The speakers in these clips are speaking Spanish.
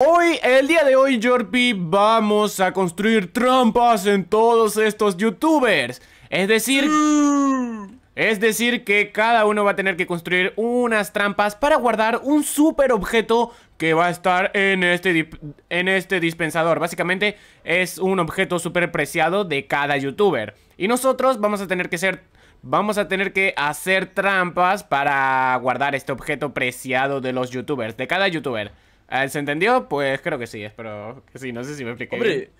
Hoy, el día de hoy, Jorpi, vamos a construir trampas en todos estos youtubers. Es decir... Mm. Es decir que cada uno va a tener que construir unas trampas para guardar un super objeto que va a estar en este, en este dispensador. Básicamente es un objeto súper preciado de cada youtuber. Y nosotros vamos a tener que ser... Vamos a tener que hacer trampas para guardar este objeto preciado de los youtubers, de cada youtuber. Ah, ¿Se entendió? Pues creo que sí, espero que sí. No sé si me expliqué. Hombre,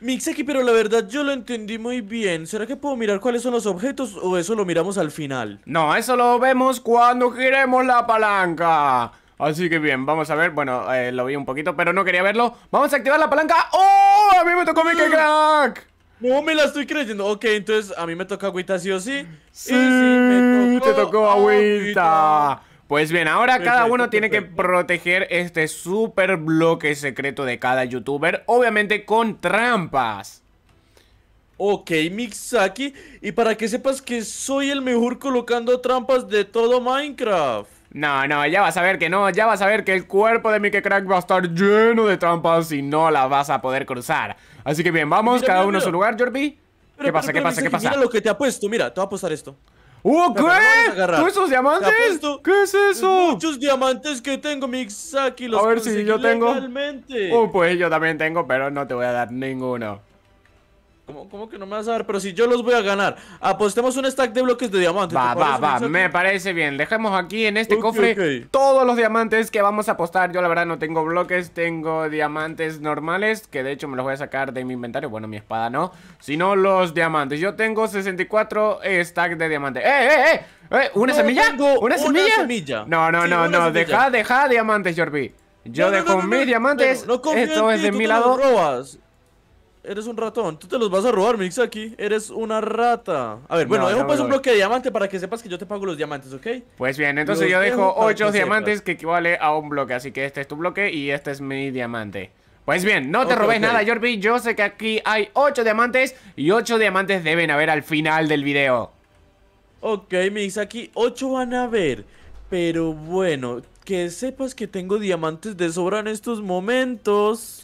bien. pero la verdad yo lo entendí muy bien. ¿Será que puedo mirar cuáles son los objetos o eso lo miramos al final? No, eso lo vemos cuando giremos la palanca. Así que bien, vamos a ver. Bueno, eh, lo vi un poquito, pero no quería verlo. Vamos a activar la palanca. ¡Oh! A mí me tocó Mickey Crack. Ah. No me la estoy creyendo. Ok, entonces a mí me toca agüita sí o sí. Sí, sí, me tocó te tocó agüita. agüita. Pues bien, ahora cada uno tiene que proteger este super bloque secreto de cada youtuber, obviamente con trampas. Ok, Mixaki, y para que sepas que soy el mejor colocando trampas de todo Minecraft. No, no, ya vas a ver que no, ya vas a ver que el cuerpo de Mickey Crack va a estar lleno de trampas y no las vas a poder cruzar. Así que bien, vamos, cada uno a su lugar, Jordi. ¿Qué pasa? ¿Qué pasa? ¿Qué pasa? Mira lo que te ha puesto, mira, te voy a apostar esto qué! ¿Tú esos diamantes? Pues, ¿Qué es eso? Muchos diamantes que tengo, Mixaki. Los a ver si yo tengo. Legalmente. Uh, pues yo también tengo, pero no te voy a dar ninguno. ¿Cómo, que no me vas a dar? Pero si yo los voy a ganar. Apostemos un stack de bloques de diamantes. Va, va, va. Me parece bien. Dejemos aquí en este cofre todos los diamantes que vamos a apostar. Yo la verdad no tengo bloques, tengo diamantes normales. Que de hecho me los voy a sacar de mi inventario. Bueno, mi espada no. Sino los diamantes. Yo tengo 64 eh, stack de diamantes. ¡Eh, eh, eh! eh una semilla? ¿Una, semilla? No, no, no, no. Deja, deja diamantes, Jorbi Yo dejo no, mis diamantes. Esto es de mi lado eres un ratón. Tú te los vas a robar, Mix, aquí. Eres una rata. A ver, bueno, dejo pues un bloque de diamante para que sepas que yo te pago los diamantes, ¿ok? Pues bien, entonces yo dejo 8 diamantes que equivale a un bloque. Así que este es tu bloque y este es mi diamante. Pues bien, no te robes nada, Jorbi, Yo sé que aquí hay 8 diamantes y 8 diamantes deben haber al final del video. Ok, Mix, aquí 8 van a haber. Pero bueno, que sepas que tengo diamantes de sobra en estos momentos.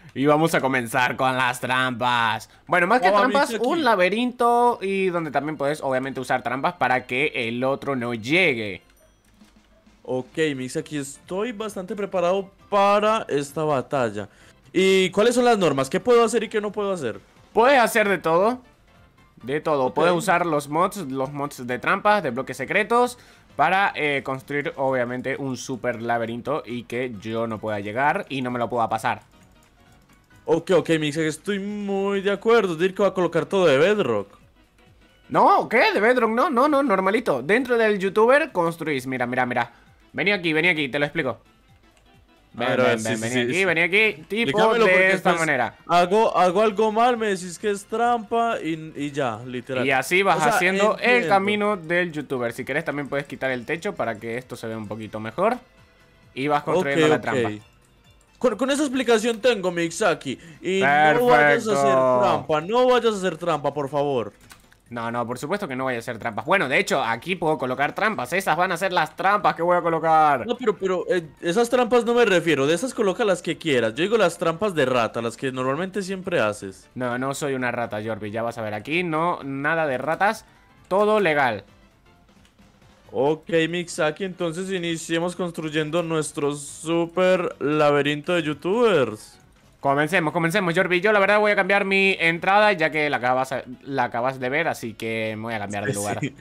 Y vamos a comenzar con las trampas. Bueno, más que trampas, un laberinto y donde también puedes obviamente usar trampas para que el otro no llegue. Ok, Mix, aquí estoy bastante preparado para esta batalla. ¿Y cuáles son las normas? ¿Qué puedo hacer y qué no puedo hacer? Puedes hacer de todo. De todo. Puedes usar los mods, los mods de trampas, de bloques secretos, para eh, construir obviamente un super laberinto y que yo no pueda llegar y no me lo pueda pasar. Ok, ok, que estoy muy de acuerdo. Dirk va a colocar todo de Bedrock. No, ¿qué? De Bedrock, no, no, no, normalito. Dentro del youtuber construís. Mira, mira, mira. Vení aquí, vení aquí, te lo explico. Ven, ven, ven, vení aquí, vení aquí. Tipo de esta manera. Hago, hago algo mal, me decís que es trampa y, ya, literal. Y así vas haciendo el camino del youtuber. Si querés, también puedes quitar el techo para que esto se vea un poquito mejor. Y vas construyendo la trampa. Con, esa explicación tengo, Mixaki. Y no vayas a hacer trampa, no vayas a hacer trampa, por favor. No, no, por supuesto que no voy a hacer trampas. Bueno, de hecho, aquí puedo colocar trampas. Esas van a ser las trampas que voy a colocar. No, pero, pero eh, esas trampas no me refiero. De esas coloca las que quieras. Yo digo las trampas de rata, las que normalmente siempre haces. No, no soy una rata, Jorbi. Ya vas a ver, aquí no, nada de ratas. Todo legal. Ok, Mixaki, entonces iniciemos construyendo nuestro super laberinto de youtubers. Comencemos, comencemos, Jorbi. Yo la verdad voy a cambiar mi entrada ya que la acabas, la acabas de ver, así que me voy a cambiar de lugar. Sí.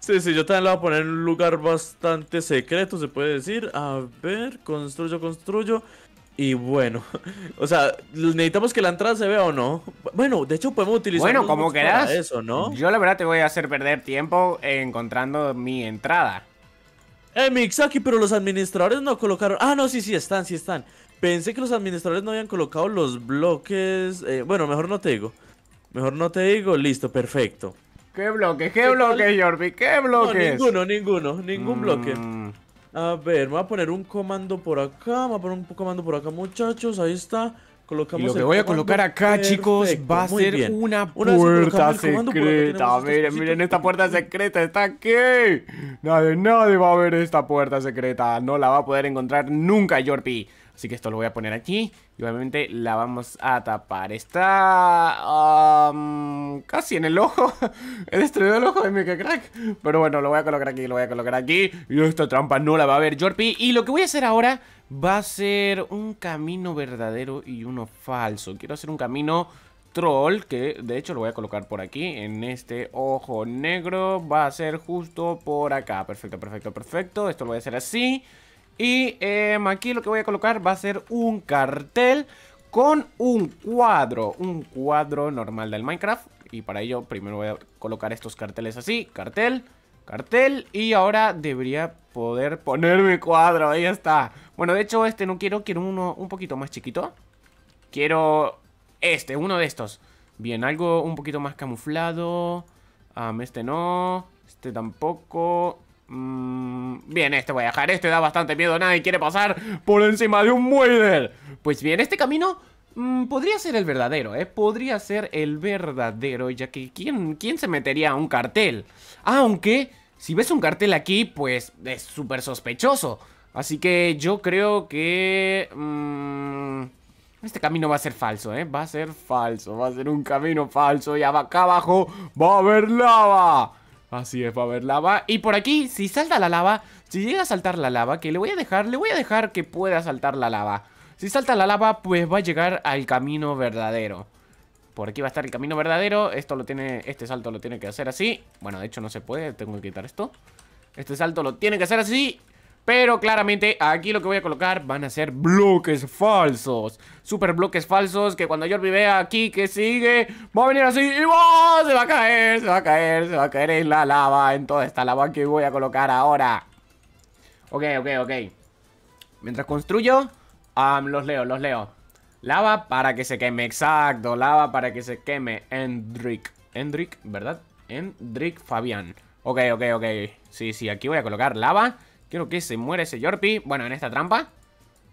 sí, sí, yo también la voy a poner en un lugar bastante secreto, se puede decir. A ver, construyo, construyo. Y bueno, o sea, necesitamos que la entrada se vea o no. Bueno, de hecho podemos utilizar bueno, como eso, ¿no? Yo la verdad te voy a hacer perder tiempo encontrando mi entrada. Eh, Mixaki, pero los administradores no colocaron... Ah, no, sí, sí, están, sí están. Pensé que los administradores no habían colocado los bloques... Eh, bueno, mejor no te digo. Mejor no te digo, listo, perfecto. ¿Qué bloque? ¿Qué, bloque, ¿Qué bloque? ninguno, ninguno, ningún bloque. Mm. A ver, me voy a poner un comando por acá, voy a poner un comando por acá, muchachos, ahí está. Colocamos y lo que voy a colocar acá, chicos, va a ser una puerta secreta. Miren, este miren esta puerta secreta, está aquí. Nadie, nadie va a ver esta puerta secreta. No la va a poder encontrar nunca, Jordi. Así que esto lo voy a poner aquí. Y obviamente la vamos a tapar. Está... casi en el ojo. He destruido el ojo de Mika Crack. Pero bueno, lo voy a colocar aquí, lo voy a colocar aquí. Y esta trampa no la va a ver Jorpi. Y lo que voy a hacer ahora va a ser un camino verdadero y uno falso. Quiero hacer un camino troll, que de hecho lo voy a colocar por aquí, en este ojo negro, va a ser justo por acá. Perfecto, perfecto, perfecto. Esto lo voy a hacer así. Y eh, aquí lo que voy a colocar va a ser un cartel con un cuadro, un cuadro normal del Minecraft. Y para ello primero voy a colocar estos carteles así, cartel, cartel. Y ahora debería poder poner mi cuadro, ahí está. Bueno, de hecho este no quiero, quiero uno un poquito más chiquito. Quiero este, uno de estos. Bien, algo un poquito más camuflado. este no, este tampoco. Mm, bien, este voy a dejar. Este da bastante miedo. Nadie quiere pasar por encima de un muelle. Pues bien, este camino mm, podría ser el verdadero, ¿eh? Podría ser el verdadero, ya que ¿quién, ¿quién se metería a un cartel? Aunque, si ves un cartel aquí, pues es súper sospechoso. Así que yo creo que... Mm, este camino va a ser falso, ¿eh? Va a ser falso, va a ser un camino falso y acá abajo va a haber lava. Así es, va a haber lava. Y por aquí, si salta la lava, si llega a saltar la lava, que le voy a dejar, le voy a dejar que pueda saltar la lava. Si salta la lava, pues va a llegar al camino verdadero. Por aquí va a estar el camino verdadero. Esto lo tiene, este salto lo tiene que hacer así. Bueno, de hecho no se puede, tengo que quitar esto. Este salto lo tiene que hacer así pero claramente aquí lo que voy a colocar van a ser bloques falsos. Super bloques falsos que cuando yo vea aquí que sigue, va a venir así y ¡oh! se va a caer, se va a caer, se va a caer en la lava, en toda esta lava que voy a colocar ahora. Ok, ok, ok. Mientras construyo, los leo, los leo. Lava para que se queme, exacto. Lava para que se queme. Endric Endric, ¿verdad? Endric Fabián. Ok, ok, ok. Sí, sí, aquí voy a colocar lava Quiero que se muera ese Yorpi. Bueno, en esta trampa.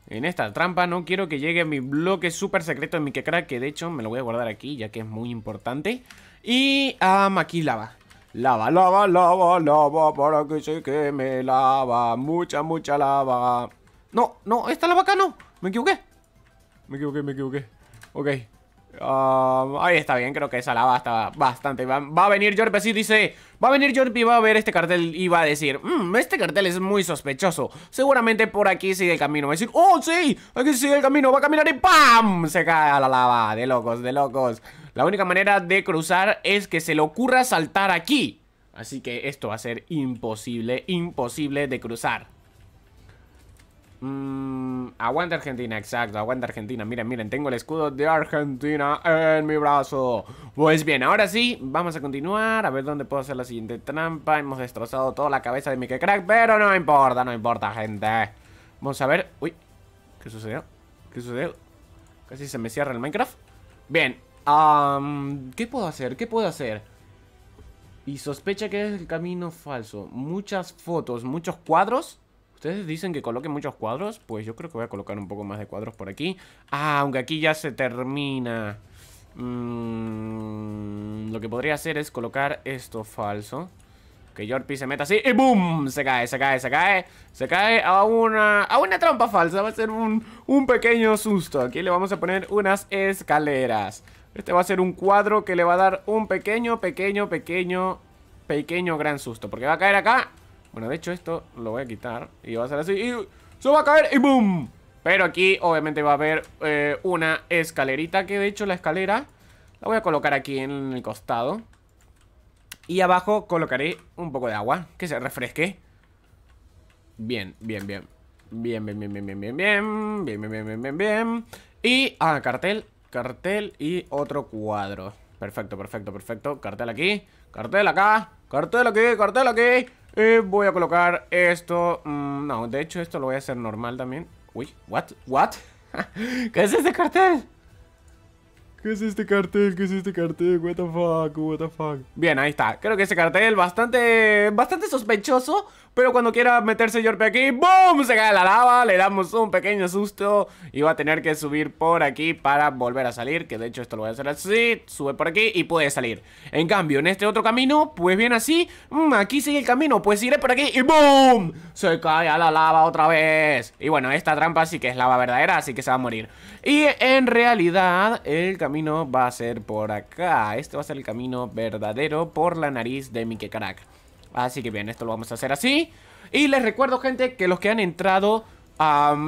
En esta trampa no quiero que llegue mi bloque súper secreto de mi Kekra. que de hecho me lo voy a guardar aquí, ya que es muy importante. Y aquí lava. Lava, lava, lava, lava, para que se queme lava. Mucha, mucha lava. No, no, esta lava acá no. Me equivoqué. Me equivoqué, me equivoqué. Ok. Um, ahí está bien, creo que esa lava está bastante va, a venir Jorpe, dice Va a venir Jorpe y va a ver este cartel y va a decir mm, este cartel es muy sospechoso Seguramente por aquí sigue el camino Va a decir, ¡oh, sí! Aquí sigue el camino Va a caminar y ¡pam! Se cae a la lava De locos, de locos La única manera de cruzar es que se le ocurra saltar aquí Así que esto va a ser imposible, imposible de cruzar Mmm. aguanta Argentina, exacto, aguanta Argentina. Miren, miren, tengo el escudo de Argentina en mi brazo. Pues bien, ahora sí, vamos a continuar. A ver dónde puedo hacer la siguiente trampa. Hemos destrozado toda la cabeza de Mickey Crack, pero no importa, no importa, gente. Vamos a ver. Uy, ¿qué sucedió? ¿Qué sucedió? Casi se me cierra el Minecraft. Bien, ¿qué puedo hacer? ¿Qué puedo hacer? Y sospecha que es el camino falso. Muchas fotos, muchos cuadros. Ustedes dicen que coloque muchos cuadros. Pues yo creo que voy a colocar un poco más de cuadros por aquí. Ah, aunque aquí ya se termina. Mm, lo que podría hacer es colocar esto falso. Que Yorpi se meta así y ¡boom! Se cae, se cae, se cae. Se cae a una, a una trampa falsa. Va a ser un, un pequeño susto. Aquí le vamos a poner unas escaleras. Este va a ser un cuadro que le va a dar un pequeño, pequeño, pequeño, pequeño gran susto. Porque va a caer acá bueno, de hecho esto lo voy a quitar y va a ser así y se va a caer y boom. Pero aquí obviamente va a haber eh, una escalerita que de hecho la escalera la voy a colocar aquí en el costado. Y abajo colocaré un poco de agua que se refresque. Bien, bien, bien. Bien, bien, bien, bien, bien, bien, bien, bien, bien, bien, bien, bien, bien. Y, ah, cartel, cartel y otro cuadro. Perfecto, perfecto, perfecto. Cartel aquí, cartel acá, cartel aquí, cartel aquí. Eh, voy a colocar esto. Mm, no, de hecho esto lo voy a hacer normal también. Uy, what? What? ¿Qué es este cartel? ¿Qué es este cartel? ¿Qué es este cartel? What the fuck? What the fuck? Bien, ahí está. Creo que ese cartel bastante bastante sospechoso, pero cuando quiera meterse Yorpe aquí, ¡boom! Se cae la lava, le damos un pequeño susto y va a tener que subir por aquí para volver a salir. Que de hecho esto lo voy a hacer así, sube por aquí y puede salir. En cambio, en este otro camino, pues bien así, mm, aquí sigue el camino, pues iré por aquí y ¡boom! Se cae a la lava otra vez. Y bueno, esta trampa sí que es lava verdadera, así que se va a morir. Y en realidad, el camino va a ser por acá. Este va a ser el camino verdadero por la nariz de Mickey Crack. Así que bien, esto lo vamos a hacer así. Y les recuerdo, gente, que los que han entrado...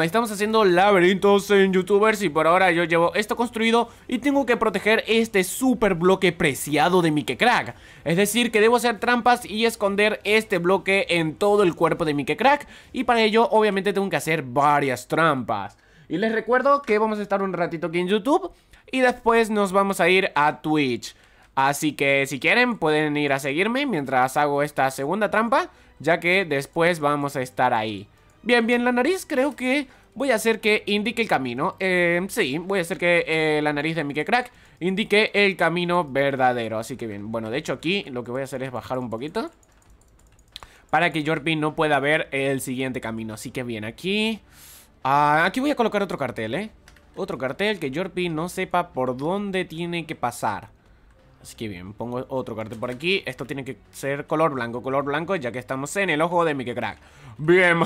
estamos haciendo laberintos en youtubers y por ahora yo llevo esto construido y tengo que proteger este super bloque preciado de Mickey Crack Es decir que debo hacer trampas y esconder este bloque en todo el cuerpo de Mickey Crack y para ello obviamente tengo que hacer varias trampas Y les recuerdo que vamos a estar un ratito aquí en YouTube y después nos vamos a ir a Twitch Así que si quieren pueden ir a seguirme mientras hago esta segunda trampa, ya que después vamos a estar ahí. Bien, bien, la nariz creo que voy a hacer que indique el camino. Em, sí, voy a hacer que eh, la nariz de Mickey Crack indique el camino verdadero. Así que bien, bueno, de hecho aquí lo que voy a hacer es bajar un poquito. Para que Jorpin no pueda ver el siguiente camino. Así que bien, aquí... Ah, aquí voy a colocar otro cartel, ¿eh? Otro cartel que Jorpin no sepa por dónde tiene que pasar. Así que bien, pongo otro cartel por aquí. Esto tiene que ser color blanco, color blanco, ya que estamos en el ojo de Mickey Crack. Bien,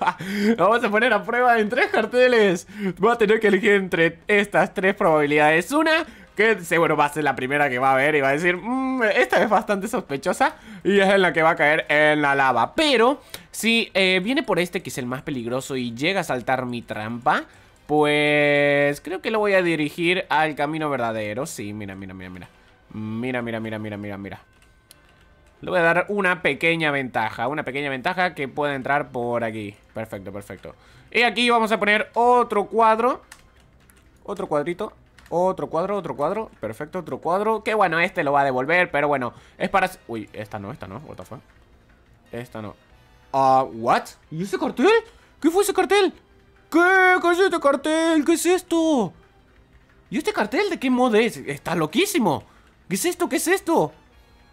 vamos a poner a prueba en tres carteles. Voy a tener que elegir entre estas tres probabilidades. Una, que seguro va a ser la primera que va a ver y va a decir, mm, esta es bastante sospechosa y es en la que va a caer en la lava. Pero si eh, viene por este que es el más peligroso y llega a saltar mi trampa, pues creo que lo voy a dirigir al camino verdadero. Sí, mira, mira, mira, mira. Mira, mira, mira, mira, mira, mira. Le voy a dar una pequeña ventaja. Una pequeña ventaja que puede entrar por aquí. Perfecto, perfecto. Y aquí vamos a poner otro cuadro. Otro cuadrito. Otro cuadro, otro cuadro. Perfecto, otro cuadro. Que bueno, este lo va a devolver, pero bueno. Es para... Uy, esta no, esta no. What the fuck? Esta no. Ah, what? ¿Y ese cartel? ¿Qué fue ese cartel? ¿Qué? ¿Qué es este cartel? ¿Qué es esto? ¿Y este cartel de qué modo es? Está loquísimo. ¿Qué es esto? ¿Qué es esto?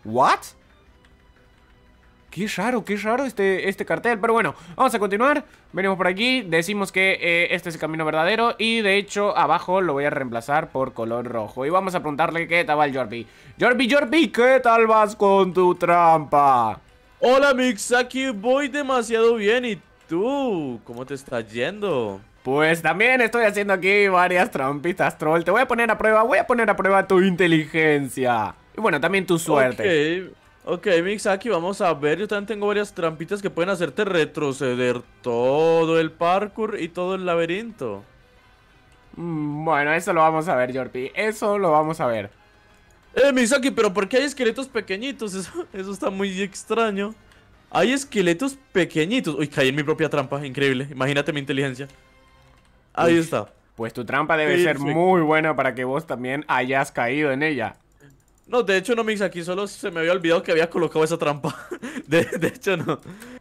¿What? Qué raro, qué raro este, este cartel Pero bueno, vamos a continuar Venimos por aquí, decimos que eh, este es el camino verdadero Y de hecho, abajo lo voy a reemplazar por color rojo Y vamos a preguntarle qué tal va el Jorbi ¡Jorbi, Jorbi! jorbi ¿qué tal vas con tu trampa? Hola Mix, aquí voy demasiado bien ¿Y tú? ¿Cómo te estás yendo? Pues también estoy haciendo aquí varias trampitas, troll. Te voy a poner a prueba, voy a poner a prueba tu inteligencia. Y bueno, también tu suerte. Ok, Ok, Mixaki, vamos a ver. Yo también tengo varias trampitas que pueden hacerte retroceder todo el parkour y todo el laberinto. Mm, bueno, eso lo vamos a ver, Jorpi. Eso lo vamos a ver. Eh, Mixaki, pero ¿por qué hay esqueletos pequeñitos? eso está muy extraño. Hay esqueletos pequeñitos. Uy, caí en mi propia trampa. Increíble. Imagínate mi inteligencia. Ahí está. Pues tu trampa debe ser muy buena para que vos también hayas caído en ella. No, de hecho no, Mixaki solo se me había olvidado que había colocado esa trampa. De, hecho, no.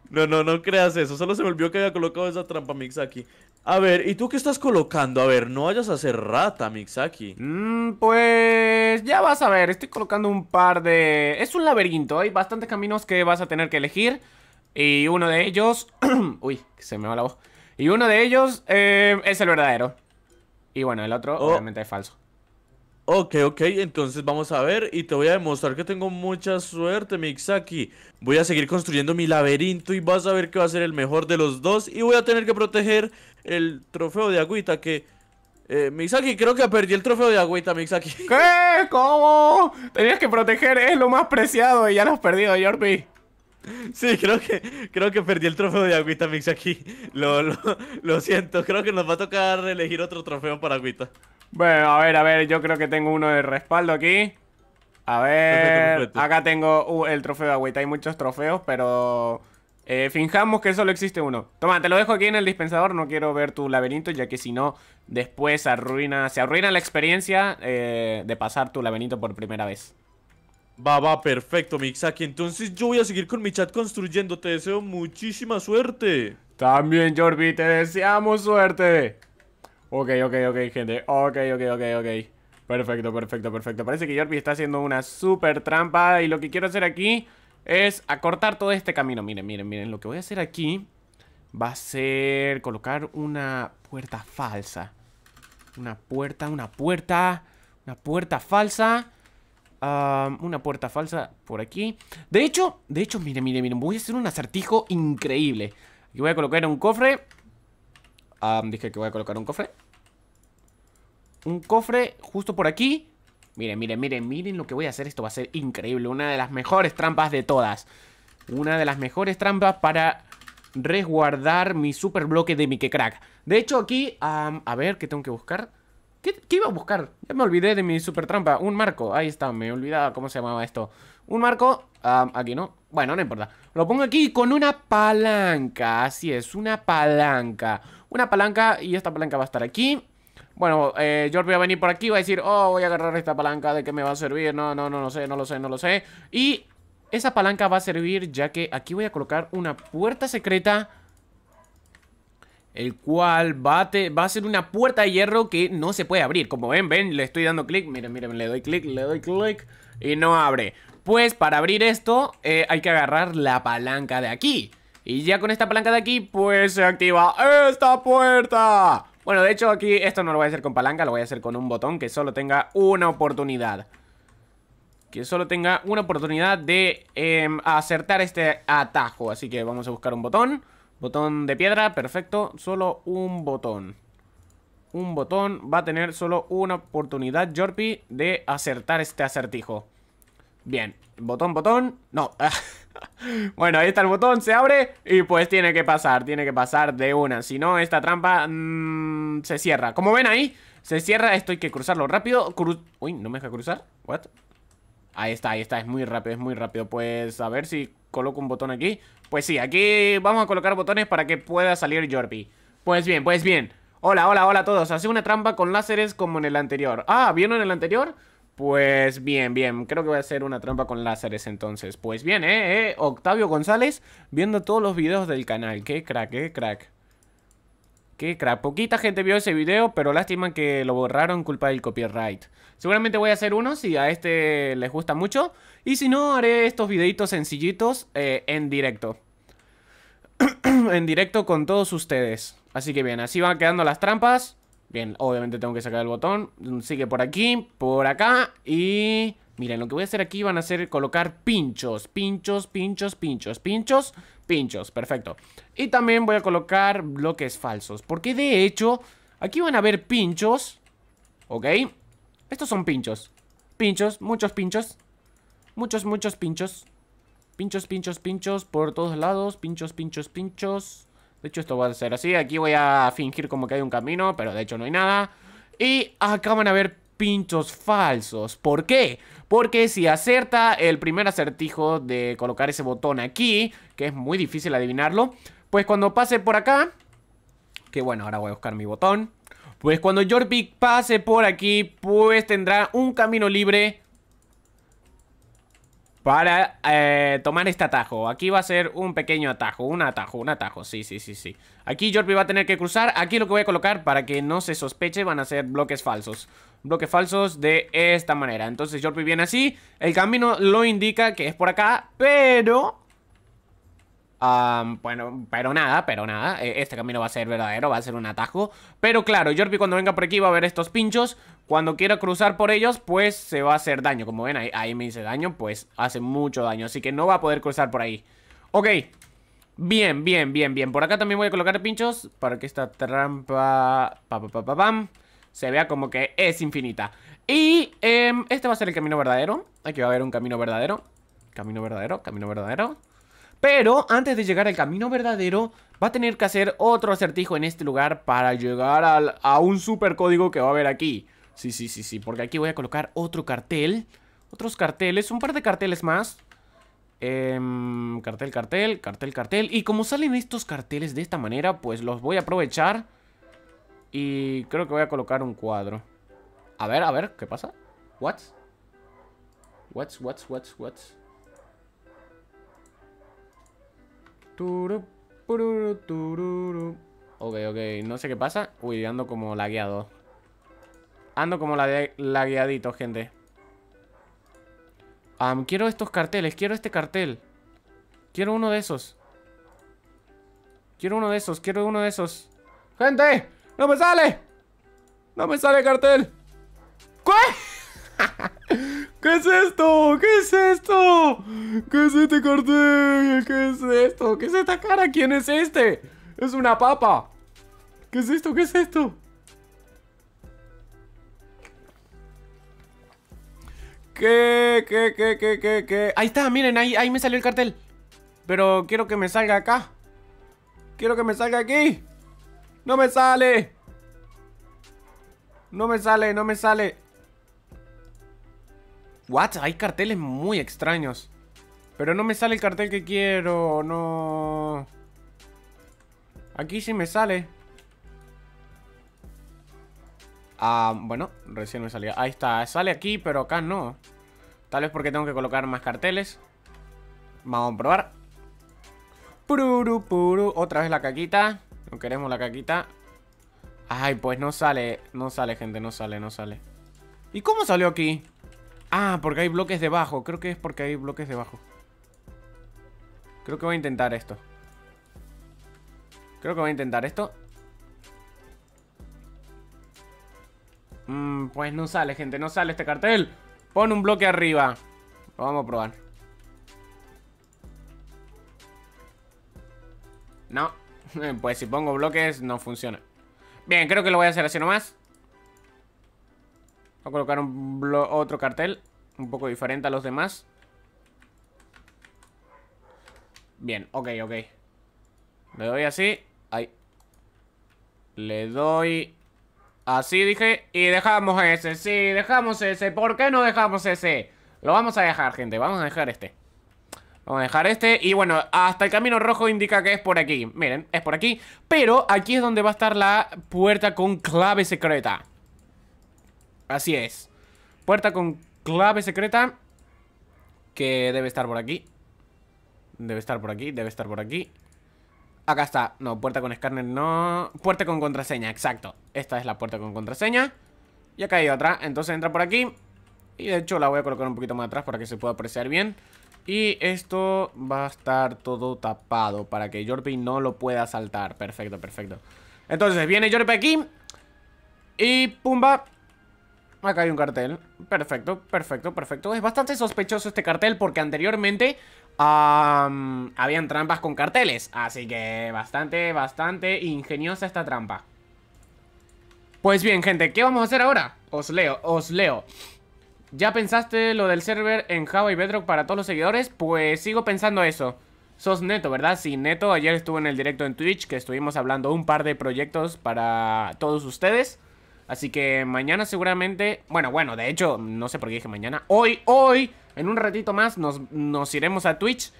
No, no, no creas eso. Solo se me olvidó que había colocado esa trampa, Mixaki. A ver, ¿y tú qué estás colocando? A ver, no vayas a ser rata, Mixaki. Mm, pues ya vas a ver, estoy colocando un par de... Es un laberinto, hay bastantes caminos que vas a tener que elegir. Y uno de ellos... Uy, se me va la voz. Y uno de ellos eh, es el verdadero. Y bueno, el otro oh. obviamente es falso. Ok, ok, entonces vamos a ver y te voy a demostrar que tengo mucha suerte, Mixaki. Voy a seguir construyendo mi laberinto y vas a ver que va a ser el mejor de los dos y voy a tener que proteger el trofeo de agüita que... Eh, Mixaki, creo que perdí el trofeo de agüita, Mixaki. ¿Qué? ¿Cómo? Tenías que proteger, es lo más preciado y ya lo has perdido, Jordi Sí, creo que, creo que perdí el trofeo de Agüita Mix aquí. Lo, siento, creo que nos va a tocar elegir otro trofeo para Agüita. Bueno, a ver, a ver, yo creo que tengo uno de respaldo aquí. A ver, acá tengo uh, el trofeo de Agüita. Hay muchos trofeos, pero eh, finjamos que solo existe uno. Toma, te lo dejo aquí en el dispensador. No quiero ver tu laberinto, ya que si no, después arruina, se arruina la experiencia eh, de pasar tu laberinto por primera vez. Va, va, perfecto, Mixaki. Entonces yo voy a seguir con mi chat construyendo. Te deseo muchísima suerte. También, Jorbi, te deseamos suerte. Ok, ok, ok, gente. Ok, ok, ok, ok. Perfecto, perfecto, perfecto. Parece que Jorbi está haciendo una super trampa. Y lo que quiero hacer aquí es acortar todo este camino. Miren, miren, miren. Lo que voy a hacer aquí va a ser colocar una puerta falsa. Una puerta, una puerta, una puerta falsa una puerta falsa por aquí. De hecho, de hecho, miren, miren, miren. Voy a hacer un acertijo increíble. Aquí voy a colocar un cofre. dije que voy a colocar un cofre. Un cofre justo por aquí. Miren, miren, miren, miren lo que voy a hacer. Esto va a ser increíble. Una de las mejores trampas de todas. Una de las mejores trampas para resguardar mi super bloque de Mickey Crack. De hecho, aquí, a ver, ¿qué tengo que buscar? ¿Qué, iba a buscar? Ya me olvidé de mi super trampa. Un marco. Ahí está, me olvidaba cómo se llamaba esto. Un marco. Ah, aquí no. Bueno, no importa. Lo pongo aquí con una palanca. Así es, una palanca. Una palanca y esta palanca va a estar aquí. Bueno, yo eh, voy va a venir por aquí, va a decir, oh, voy a agarrar esta palanca, ¿de qué me va a servir? No, no, no lo sé, no lo sé, no lo sé. Y esa palanca va a servir ya que aquí voy a colocar una puerta secreta el cual va a, ser una puerta de hierro que no se puede abrir. Como ven, ven, le estoy dando clic, miren, miren, le doy clic, le doy clic y no abre. Pues para abrir esto eh, hay que agarrar la palanca de aquí. Y ya con esta palanca de aquí, pues se activa esta puerta. Bueno, de hecho aquí esto no lo voy a hacer con palanca, lo voy a hacer con un botón que solo tenga una oportunidad. Que solo tenga una oportunidad de em, acertar este atajo. Así que vamos a buscar un botón. Botón de piedra, perfecto. Solo un botón. Un botón. Va a tener solo una oportunidad, Jorpi, de acertar este acertijo. Bien. Botón, botón. No. bueno, ahí está el botón. Se abre y pues tiene que pasar. Tiene que pasar de una. Si no, esta trampa mm, se cierra. Como ven ahí, se cierra. Esto hay que cruzarlo rápido. Uy, no me deja cruzar. What? Ahí está, ahí está. Es muy rápido, es muy rápido. Pues a ver si coloco un botón aquí. Pues sí, aquí vamos a colocar botones para que pueda salir Jorpi. Pues bien, pues bien. Hola, hola, hola a todos. Hace una trampa con láseres como en el anterior. Ah, ¿vieron el anterior? Pues bien, bien, creo que voy a hacer una trampa con láseres entonces Pues bien, eh, eh, Octavio González Viendo todos los videos del canal, qué crack, qué crack que crack. Poquita gente vio ese video, pero lástima que lo borraron culpa del copyright. Seguramente voy a hacer uno si a este les gusta mucho. Y si no, haré estos videitos sencillitos eh, en directo. en directo con todos ustedes. Así que bien, así van quedando las trampas. Bien, obviamente tengo que sacar el botón. Sigue por aquí, por acá y... Miren, lo que voy a hacer aquí van a ser colocar pinchos, pinchos, pinchos, pinchos, pinchos, pinchos, perfecto. Y también voy a colocar bloques falsos, porque de hecho, aquí van a haber pinchos, ¿ok? Estos son pinchos, pinchos, muchos pinchos, muchos, muchos pinchos, pinchos, pinchos, pinchos, por todos lados, pinchos, pinchos, pinchos. De hecho, esto va a ser así, aquí voy a fingir como que hay un camino, pero de hecho no hay nada. Y acá van a haber pinchos falsos. ¿Por qué? Porque si acerta el primer acertijo de colocar ese botón aquí, que es muy difícil adivinarlo, pues cuando pase por acá, que bueno, ahora voy a buscar mi botón, pues cuando Jorvik pase por aquí, pues tendrá un camino libre para eh, tomar este atajo. Aquí va a ser un pequeño atajo, un atajo, un atajo, sí, sí, sí, sí. Aquí Jorvik va a tener que cruzar, aquí lo que voy a colocar para que no se sospeche van a ser bloques falsos bloques falsos de esta manera Entonces Jorpi viene así, el camino lo indica que es por acá, pero... bueno, pero nada, pero nada e, Este camino va a ser verdadero, va a ser un atajo Pero claro, Jorpi cuando venga por aquí va a ver estos pinchos Cuando quiera cruzar por ellos, pues se va a hacer daño Como ven, ahí, me dice daño, pues hace mucho daño Así que no va a poder cruzar por ahí Ok, Bien, bien, bien, bien. Por acá también voy a colocar pinchos para que esta trampa... Pa, pa, pa, pam se vea como que es infinita Y em, este va a ser el camino verdadero Aquí va a haber un camino verdadero Camino verdadero, camino verdadero Pero antes de llegar al camino verdadero Va a tener que hacer otro acertijo en este lugar Para llegar a un super código que va a haber aquí Sí, sí, sí, sí, porque aquí voy a colocar otro cartel Otros carteles, un par de carteles más em, Cartel, cartel, cartel, cartel Y como salen estos carteles de esta manera Pues los voy a aprovechar y creo que voy a colocar un cuadro. A ver, a ver, ¿qué pasa? What? ¿What? ¿What? ¿What? ¿What? Ok, ok, no sé qué pasa. Uy, ando como lagueado. Ando como lagueadito, gente. quiero estos carteles, quiero este cartel. Quiero uno de esos. Quiero uno de esos, quiero uno de esos. ¡Gente! ¡No me sale! ¡No me sale cartel! ¿Qué? ¿Qué es esto? ¿Qué es esto? ¿Qué es este cartel? ¿Qué es esto? ¿Qué es esta cara? ¿Quién es este? Es una papa. ¿Qué es esto? ¿Qué es esto? ¿Qué? ¿Qué? ¿Qué? ¿Qué? ¿Qué? qué? Ahí está, miren, ahí, ahí me salió el cartel. Pero quiero que me salga acá. Quiero que me salga aquí. ¡No me sale! No me sale, no me sale. What? Hay carteles muy extraños. Pero no me sale el cartel que quiero. No. Aquí sí me sale. Ah, bueno, recién me salía. Ahí está, sale aquí, pero acá no. Tal vez porque tengo que colocar más carteles. Vamos a probar. Puru, puru. Otra vez la caquita queremos la caquita. Ay, pues no sale. No sale, gente. No sale, no sale. ¿Y cómo salió aquí? Ah, porque hay bloques debajo. Creo que es porque hay bloques debajo. Creo que voy a intentar esto. Creo que voy a intentar esto. Mm, pues no sale, gente. No sale este cartel. Pon un bloque arriba. vamos a probar. No. Pues si pongo bloques no funciona Bien, creo que lo voy a hacer así nomás Voy a colocar un otro cartel Un poco diferente a los demás Bien, ok, ok Le doy así Ahí Le doy Así dije Y dejamos ese, sí, dejamos ese ¿Por qué no dejamos ese? Lo vamos a dejar, gente Vamos a dejar este Vamos a dejar este y bueno, hasta el camino rojo indica que es por aquí Miren, es por aquí Pero aquí es donde va a estar la puerta con clave secreta Así es Puerta con clave secreta Que debe estar por aquí Debe estar por aquí, debe estar por aquí Acá está, no, puerta con escáner no Puerta con contraseña, exacto Esta es la puerta con contraseña Y acá hay otra, entonces entra por aquí Y de hecho la voy a colocar un poquito más atrás para que se pueda apreciar bien y esto va a estar todo tapado para que Jorpi no lo pueda saltar. Perfecto, perfecto. Entonces, viene Jorpi aquí. Y pumba. Acá hay un cartel. Perfecto, perfecto, perfecto. Es bastante sospechoso este cartel porque anteriormente habían trampas con carteles. Así que bastante, bastante ingeniosa esta trampa. Pues bien, gente, ¿qué vamos a hacer ahora? Os leo, os leo. ¿Ya pensaste lo del server en Java y Bedrock para todos los seguidores? Pues sigo pensando eso. Sos Neto, ¿verdad? Sí, Neto. Ayer estuve en el directo en Twitch que estuvimos hablando un par de proyectos para todos ustedes. Así que mañana seguramente... Bueno, bueno, de hecho, no sé por qué dije mañana. Hoy, hoy, en un ratito más nos, nos iremos a Twitch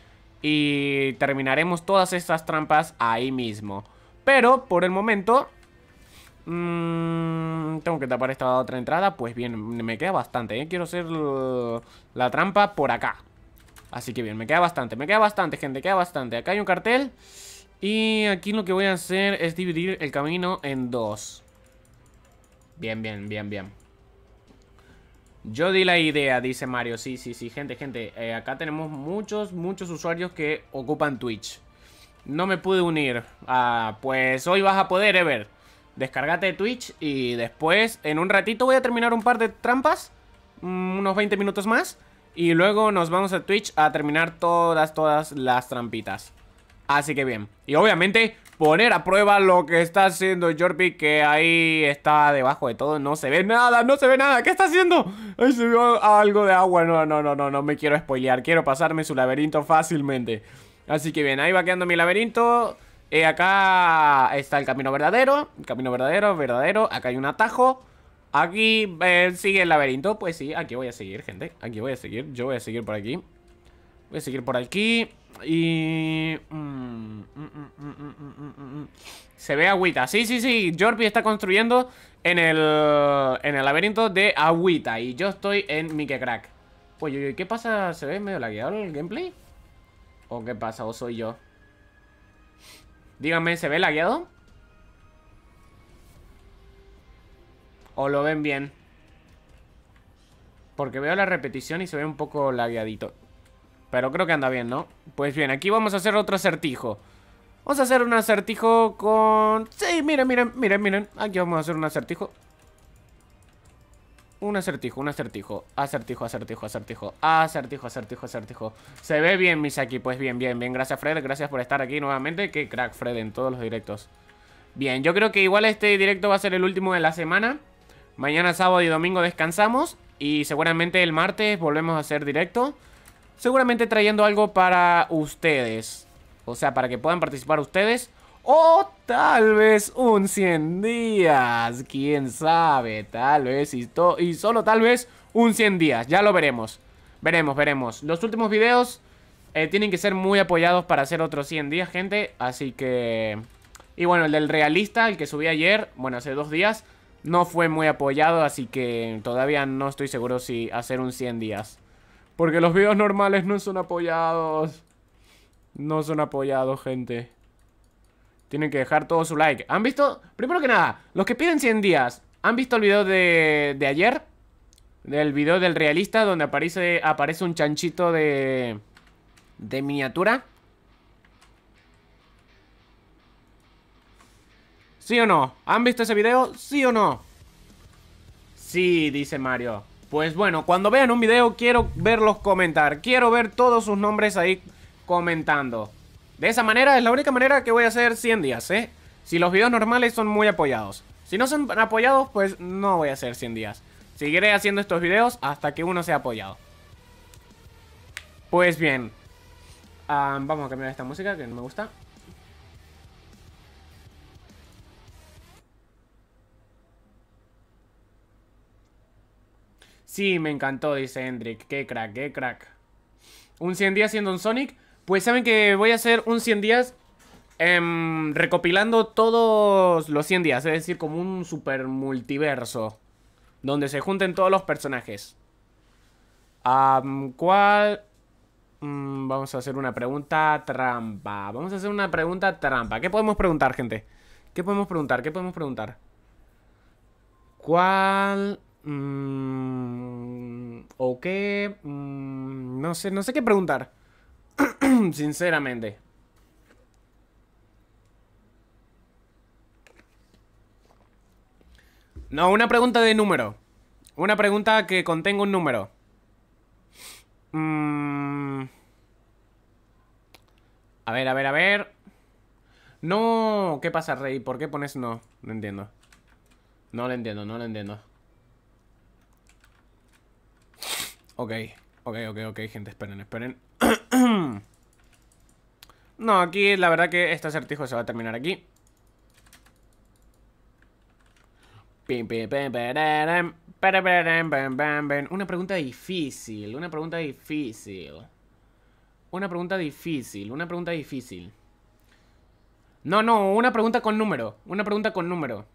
y terminaremos todas estas trampas ahí mismo. Pero por el momento Mmm, tengo que tapar esta otra entrada. Pues bien, me queda bastante, ¿eh? Quiero hacer la trampa por acá. Así que bien, me queda bastante, me queda bastante, gente, queda bastante. Acá hay un cartel. Y aquí lo que voy a hacer es dividir el camino en dos. Bien, bien, bien, bien. Yo di la idea, dice Mario. Sí, sí, sí, gente, gente. Eh, acá tenemos muchos, muchos usuarios que ocupan Twitch. No me pude unir. Ah, pues hoy vas a poder, Ever. Descargate Twitch y después en un ratito voy a terminar un par de trampas, mm, unos 20 minutos más. Y luego nos vamos a Twitch a terminar todas, todas las trampitas. Así que bien. Y obviamente poner a prueba lo que está haciendo Jorpi, que ahí está debajo de todo. No se ve nada, no se ve nada. ¿Qué está haciendo? Ahí se vio algo de agua. No, no, no, no, no me quiero spoilear. Quiero pasarme su laberinto fácilmente. Así que bien, ahí va quedando mi laberinto. Eh, acá está el camino verdadero. camino verdadero, verdadero. Acá hay un atajo. Aquí eh, sigue el laberinto. Pues sí, aquí voy a seguir, gente. Aquí voy a seguir. Yo voy a seguir por aquí. Voy a seguir por aquí. Y... Se ve agüita. Sí, sí, sí. Jorpi está construyendo en el, en el laberinto de agüita. Y yo estoy en Mickey Crack. Oye, oye, ¿qué pasa? ¿Se ve medio lagueado el gameplay? ¿O qué pasa? ¿O soy yo? Díganme, ¿se ve lagueado? ¿O lo ven bien? Porque veo la repetición y se ve un poco lagueadito. Pero creo que anda bien, ¿no? Pues bien, aquí vamos a hacer otro acertijo. Vamos a hacer un acertijo con... Sí, miren, miren, miren, miren. Aquí vamos a hacer un acertijo. Un acertijo, un acertijo. Acertijo, acertijo, acertijo. Acertijo, acertijo, acertijo. Se ve bien, Misaki. Pues bien, bien, bien. Gracias, Fred. Gracias por estar aquí nuevamente. Qué crack, Fred, en todos los directos. Bien, yo creo que igual este directo va a ser el último de la semana. Mañana, sábado y domingo descansamos. Y seguramente el martes volvemos a hacer directo. Seguramente trayendo algo para ustedes. O sea, para que puedan participar ustedes. O tal vez un 100 días. Quién sabe, tal vez. Y, solo tal vez un 100 días. Ya lo veremos. Veremos, veremos. Los últimos videos eh, tienen que ser muy apoyados para hacer otros 100 días, gente. Así que... Y bueno, el del realista, el que subí ayer, bueno, hace dos días, no fue muy apoyado, así que todavía no estoy seguro si hacer un 100 días. Porque los videos normales no son apoyados. No son apoyados, gente. Tienen que dejar todo su like. ¿Han visto? Primero que nada, los que piden 100 días, ¿han visto el video de, ayer? Del video del realista donde aparece, aparece un chanchito de, de miniatura. ¿Sí o no? ¿Han visto ese video? ¿Sí o no? Sí, dice Mario. Pues bueno, cuando vean un video quiero verlos comentar. Quiero ver todos sus nombres ahí comentando. De esa manera es la única manera que voy a hacer 100 días, ¿eh? Si los videos normales son muy apoyados. Si no son apoyados, pues no voy a hacer 100 días. Seguiré haciendo estos videos hasta que uno sea apoyado. Pues bien. Ah, vamos a cambiar esta música que no me gusta. Sí, me encantó, dice Hendrik. Qué crack, qué crack. Un 100 días siendo un Sonic. Pues saben que voy a hacer un 100 días em, recopilando todos los 100 días, es decir, como un super multiverso. Donde se junten todos los personajes. ¿Cuál...? Mm, vamos a hacer una pregunta trampa. Vamos a hacer una pregunta trampa. ¿Qué podemos preguntar, gente? ¿Qué podemos preguntar? ¿Qué podemos preguntar? ¿Cuál...? Mm, ¿O qué? Mm, no sé, no sé qué preguntar sinceramente. No, una pregunta de número. Una pregunta que contenga un número. Mm. A ver, a ver, a ver. No, ¿qué pasa, Rey? ¿Por qué pones no? No entiendo. No lo entiendo, no lo entiendo. Ok, ok, ok, ok, gente, esperen, esperen. No, aquí la verdad que este acertijo se va a terminar aquí. Una pregunta difícil, una pregunta difícil. Una pregunta difícil, una pregunta difícil. No, no, una pregunta con número, una pregunta con número.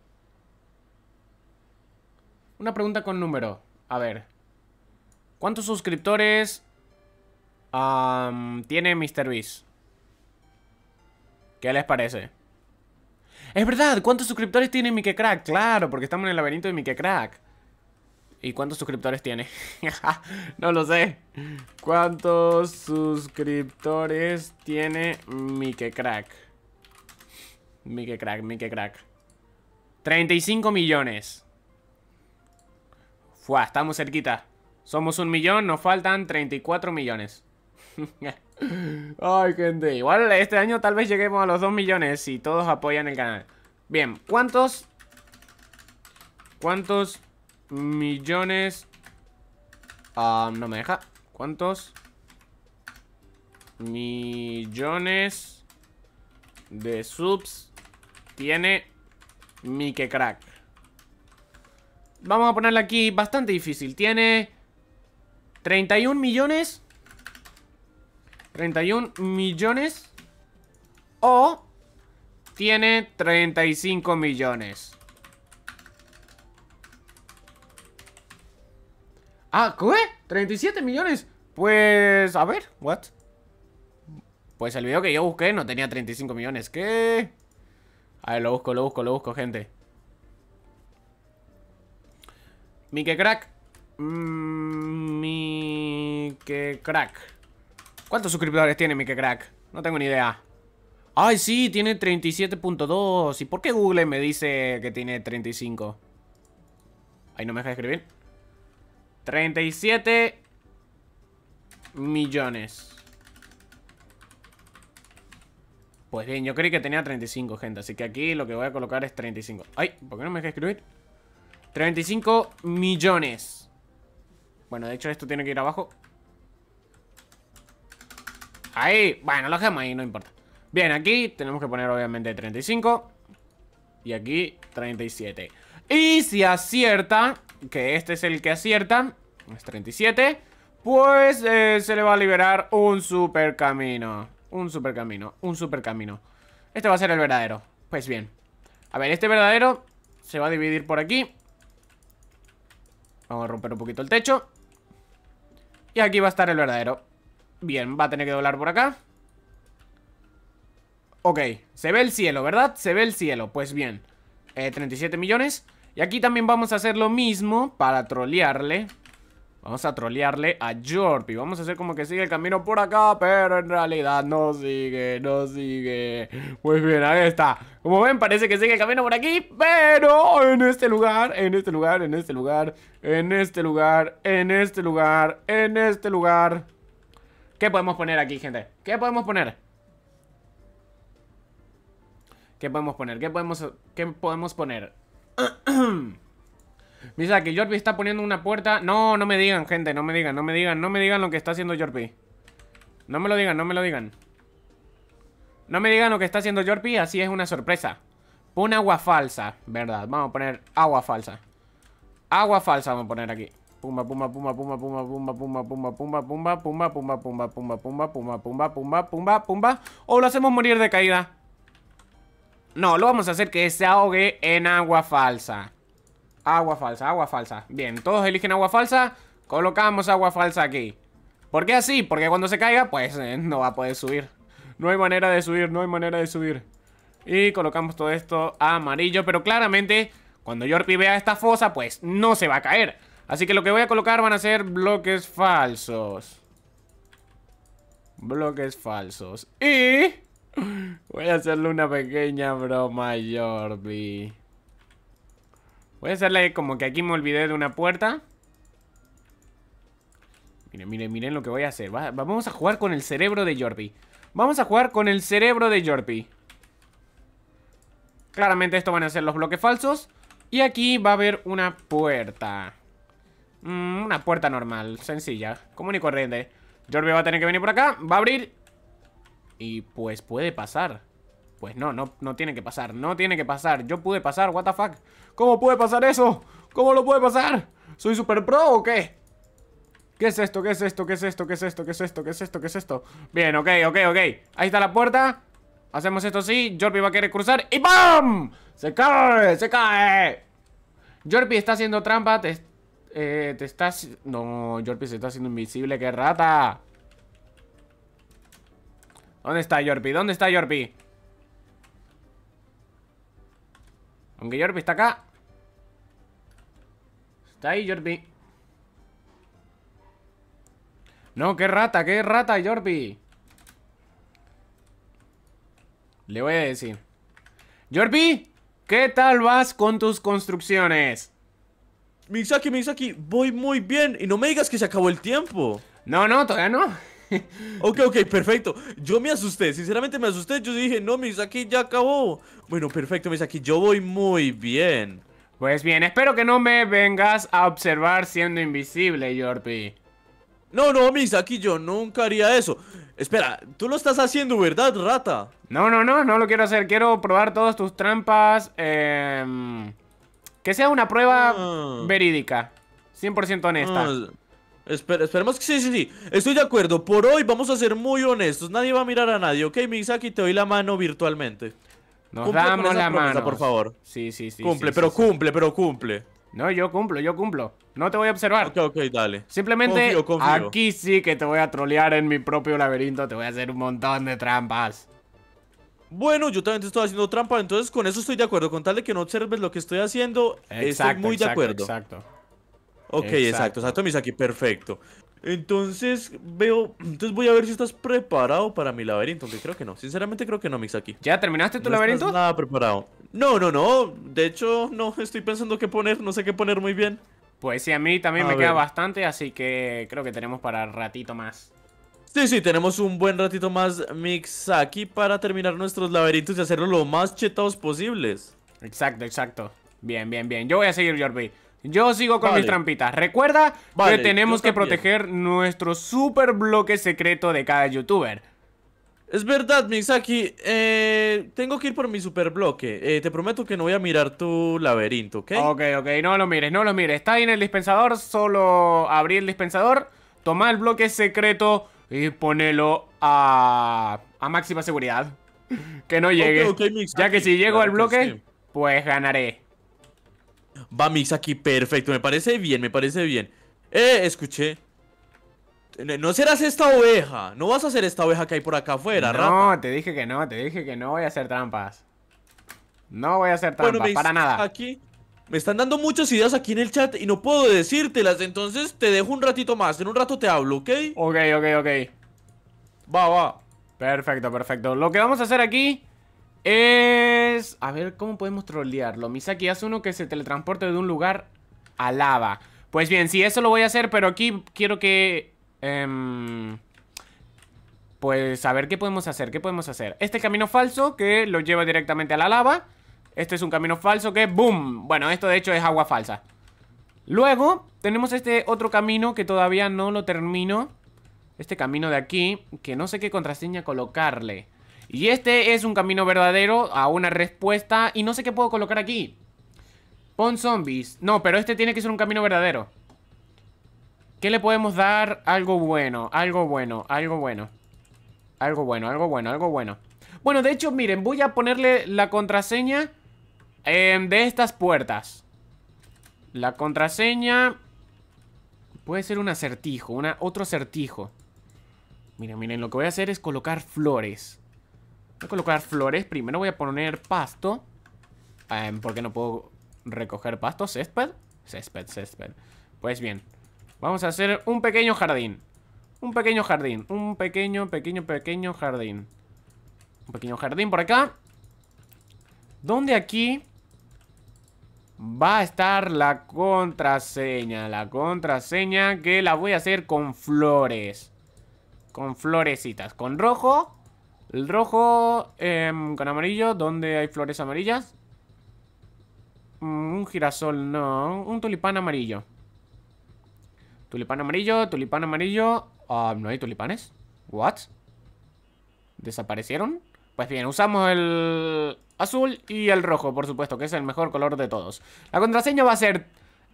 Una pregunta con número. A ver. ¿Cuántos suscriptores tiene MrBeast? ¿Qué les parece? Es verdad, ¿cuántos suscriptores tiene Mickey Crack? Claro, porque estamos en el laberinto de Mickey Crack. ¿Y cuántos suscriptores tiene? no lo sé. ¿Cuántos suscriptores tiene Mickey Crack? Mickey Crack, Mickey Crack. 35 millones. Fua, estamos cerquita. Somos un millón, nos faltan 34 millones. Ay, gente. Igual este año tal vez lleguemos a los 2 millones si todos apoyan el canal. Bien, ¿cuántos... ¿Cuántos millones... Ah, no me deja. ¿Cuántos millones de subs tiene Mike Crack? Vamos a ponerle aquí bastante difícil. Tiene 31 millones... 31 millones o tiene 35 millones. Ah, ¿qué? 37 millones. Pues, a ver, what? Pues el video que yo busqué no tenía 35 millones. ¿Qué? A ver, lo busco, lo busco, lo busco, gente. Mike Crack. Mm, Crack. ¿Cuántos suscriptores tiene que Crack? No tengo ni idea. Ay, sí, tiene 37.2. ¿Y por qué Google me dice que tiene 35? Ahí no me deja escribir. 37 millones. Pues bien, yo creí que tenía 35, gente. Así que aquí lo que voy a colocar es 35. Ay, ¿por qué no me deja escribir? 35 millones. Bueno, de hecho esto tiene que ir abajo. Ahí, bueno, lo dejamos ahí, no importa Bien, aquí tenemos que poner obviamente 35 Y aquí 37 Y si acierta, que este es el que acierta Es 37 Pues eh, se le va a liberar un super camino Un super camino, un super camino Este va a ser el verdadero Pues bien A ver, este verdadero se va a dividir por aquí Vamos a romper un poquito el techo Y aquí va a estar el verdadero Bien, va a tener que doblar por acá Ok, se ve el cielo, ¿verdad? Se ve el cielo, pues bien 37 eh, millones Y aquí también vamos a hacer lo mismo para trolearle Vamos a trolearle a Jorpi Vamos a hacer como que sigue el camino por acá Pero en realidad no sigue, no sigue Pues bien, ahí está Como ven, parece que sigue el camino por aquí Pero en este lugar, en este lugar, en este lugar En este lugar, en este lugar, en este lugar ¿Qué podemos poner aquí, gente? ¿Qué podemos poner? ¿Qué podemos poner? ¿Qué podemos, qué podemos poner? Mira que Jorpi está poniendo una puerta No, no me digan, gente, no me digan, no me digan No me digan lo que está haciendo Jorpi No me lo digan, no me lo digan No me digan lo que está haciendo Jorpi Así es una sorpresa Pon agua falsa, verdad, vamos a poner agua falsa Agua falsa vamos a poner aquí Pumba, pumba, pumba, pumba, pumba, pumba, pumba, pumba, pumba, pumba, pumba, pumba, pumba, pumba, pumba, pumba, pumba, pumba, pumba, O lo hacemos morir de caída. No, lo vamos a hacer que se ahogue en agua falsa. Agua falsa, agua falsa. Bien, todos eligen agua falsa. Colocamos agua falsa aquí. ¿Por qué así? Porque cuando se caiga, pues no va a poder subir. No hay manera de subir, no hay manera de subir. Y colocamos todo esto amarillo, pero claramente cuando Yorpi vea esta fosa, pues no se va a caer. Así que lo que voy a colocar van a ser bloques falsos. Bloques falsos. Y... Voy a hacerle una pequeña broma a Jordi. Voy a hacerle como que aquí me olvidé de una puerta. Miren, miren, miren lo que voy a hacer. vamos a jugar con el cerebro de Jordi. Vamos a jugar con el cerebro de Jordi. Claramente esto van a ser los bloques falsos. Y aquí va a haber una puerta. Mm, una puerta normal, sencilla Común y corriente Jorbe va a tener que venir por acá, va a abrir Y pues puede pasar Pues no, no, no tiene que pasar No tiene que pasar, yo pude pasar, what the fuck ¿Cómo puede pasar eso? ¿Cómo lo puede pasar? ¿Soy super pro o qué? ¿Qué es esto? ¿Qué es esto? ¿Qué es esto? ¿Qué es esto? ¿Qué es esto? ¿Qué es esto? ¿Qué es esto? Bien, ok, ok, ok Ahí está la puerta Hacemos esto sí Jorpi va a querer cruzar ¡Y ¡BAM! ¡Se cae! ¡Se cae! Jorpi está haciendo trampa, eh, te estás... No, Jorpi, se está haciendo invisible. ¡Qué rata! ¿Dónde está Jorpi? ¿Dónde está Jorpi? Aunque Jorpi está acá. Está ahí, Jorpi No, qué rata, qué rata, Jorpi! Le voy a decir. Jorpi ¿qué tal vas con tus construcciones? Misaki, Misaki, voy muy bien. Y no me digas que se acabó el tiempo. No, no, todavía no. ok, ok, perfecto. Yo me asusté, sinceramente me asusté. Yo dije, no, Misaki, ya acabó. Bueno, perfecto, Misaki, yo voy muy bien. Pues bien, espero que no me vengas a observar siendo invisible, Yorpi. No, no, Misaki, yo nunca haría eso. Espera, tú lo estás haciendo, ¿verdad, rata? No, no, no, no lo quiero hacer. Quiero probar todas tus trampas. Eh... Que sea una prueba ah. verídica. 100% honesta. Ah, esperemos que sí, sí, sí. Estoy de acuerdo. Por hoy vamos a ser muy honestos. Nadie va a mirar a nadie, ¿ok, Misaki? Te doy la mano virtualmente. Nos damos la mano. por favor. Sí, sí, sí. Cumple, pero cumple, pero cumple. No, yo cumplo, yo cumplo. No te voy a observar. Ok, ok, dale. Simplemente aquí sí que te voy a trolear en mi propio laberinto. Te voy a hacer un montón de trampas bueno, yo también te estoy haciendo trampa, entonces con eso estoy de acuerdo. Con tal de que no observes lo que estoy haciendo, estoy muy de acuerdo. Exacto. Ok, exacto, exacto, Misaki, perfecto. Entonces veo, entonces voy a ver si estás preparado para mi laberinto, que creo que no. Sinceramente creo que no, Misaki. ¿Ya terminaste tu laberinto? nada preparado. No, no, no. De hecho, no estoy pensando qué poner, no sé qué poner muy bien. Pues sí, a mí también me queda bastante, así que creo que tenemos para ratito más. Sí, sí, tenemos un buen ratito más Mixaki, para terminar nuestros laberintos y hacerlo lo más chetados posibles. Exacto, exacto. Bien, bien, bien. Yo voy a seguir, Jorby. Yo sigo con mis trampitas. Recuerda que tenemos que proteger nuestro super bloque secreto de cada youtuber. Es verdad, Mixaki. Eh, tengo que ir por mi super bloque. Eh, te prometo que no voy a mirar tu laberinto, ¿ok? Ok, ok. No lo mires, no lo mires. Está ahí en el dispensador. Solo abrí el dispensador. Toma el bloque secreto y ponelo a, a máxima seguridad. Que no llegue. ya que si llego al bloque, pues ganaré. Va Mix, aquí, perfecto. Me parece bien, me parece bien. Eh, escuché. No serás esta oveja. No vas a ser esta oveja que hay por acá afuera, No, te dije que no, te dije que no voy a hacer trampas. No voy a hacer trampas, para nada. Aquí me están dando muchas ideas aquí en el chat y no puedo decírtelas, entonces te dejo un ratito más. En un rato te hablo, ¿ok? Ok, ok, ok. Va, va. Perfecto, perfecto. Lo que vamos a hacer aquí es... A ver, ¿cómo podemos trolearlo? Misaki hace uno que se teletransporte de un lugar a lava. Pues bien, sí, eso lo voy a hacer, pero aquí quiero que... Em, pues a ver, ¿qué podemos hacer? ¿Qué podemos hacer? Este camino falso que lo lleva directamente a la lava... Este es un camino falso que ¡boom! Bueno, esto de hecho es agua falsa Luego tenemos este otro camino que todavía no lo termino Este camino de aquí Que no sé qué contraseña colocarle Y este es un camino verdadero a una respuesta Y no sé qué puedo colocar aquí Pon zombies No, pero este tiene que ser un camino verdadero ¿Qué le podemos dar? Algo bueno, algo bueno, algo bueno Algo bueno, algo bueno, algo bueno Bueno, de hecho, miren, voy a ponerle la contraseña Em, de estas puertas. La contraseña... Puede ser un acertijo, una, otro acertijo. Miren, miren, lo que voy a hacer es colocar flores. Voy a colocar flores. Primero voy a poner pasto. Em, porque no puedo recoger pasto. ¿Césped? Césped, césped. Pues bien, vamos a hacer un pequeño jardín. Un pequeño jardín. Un pequeño, pequeño, pequeño jardín. Un pequeño jardín por acá. dónde aquí va a estar la contraseña. La contraseña que la voy a hacer con flores. Con florecitas. Con rojo. El rojo em, con amarillo. ¿Dónde hay flores amarillas? Mm, un girasol, no. Un tulipán amarillo. Tulipán amarillo, tulipán amarillo. ah, ¿No hay tulipanes? ¿What? ¿Desaparecieron? Pues bien, usamos el, azul y el rojo, por supuesto, que es el mejor color de todos. La contraseña va a ser...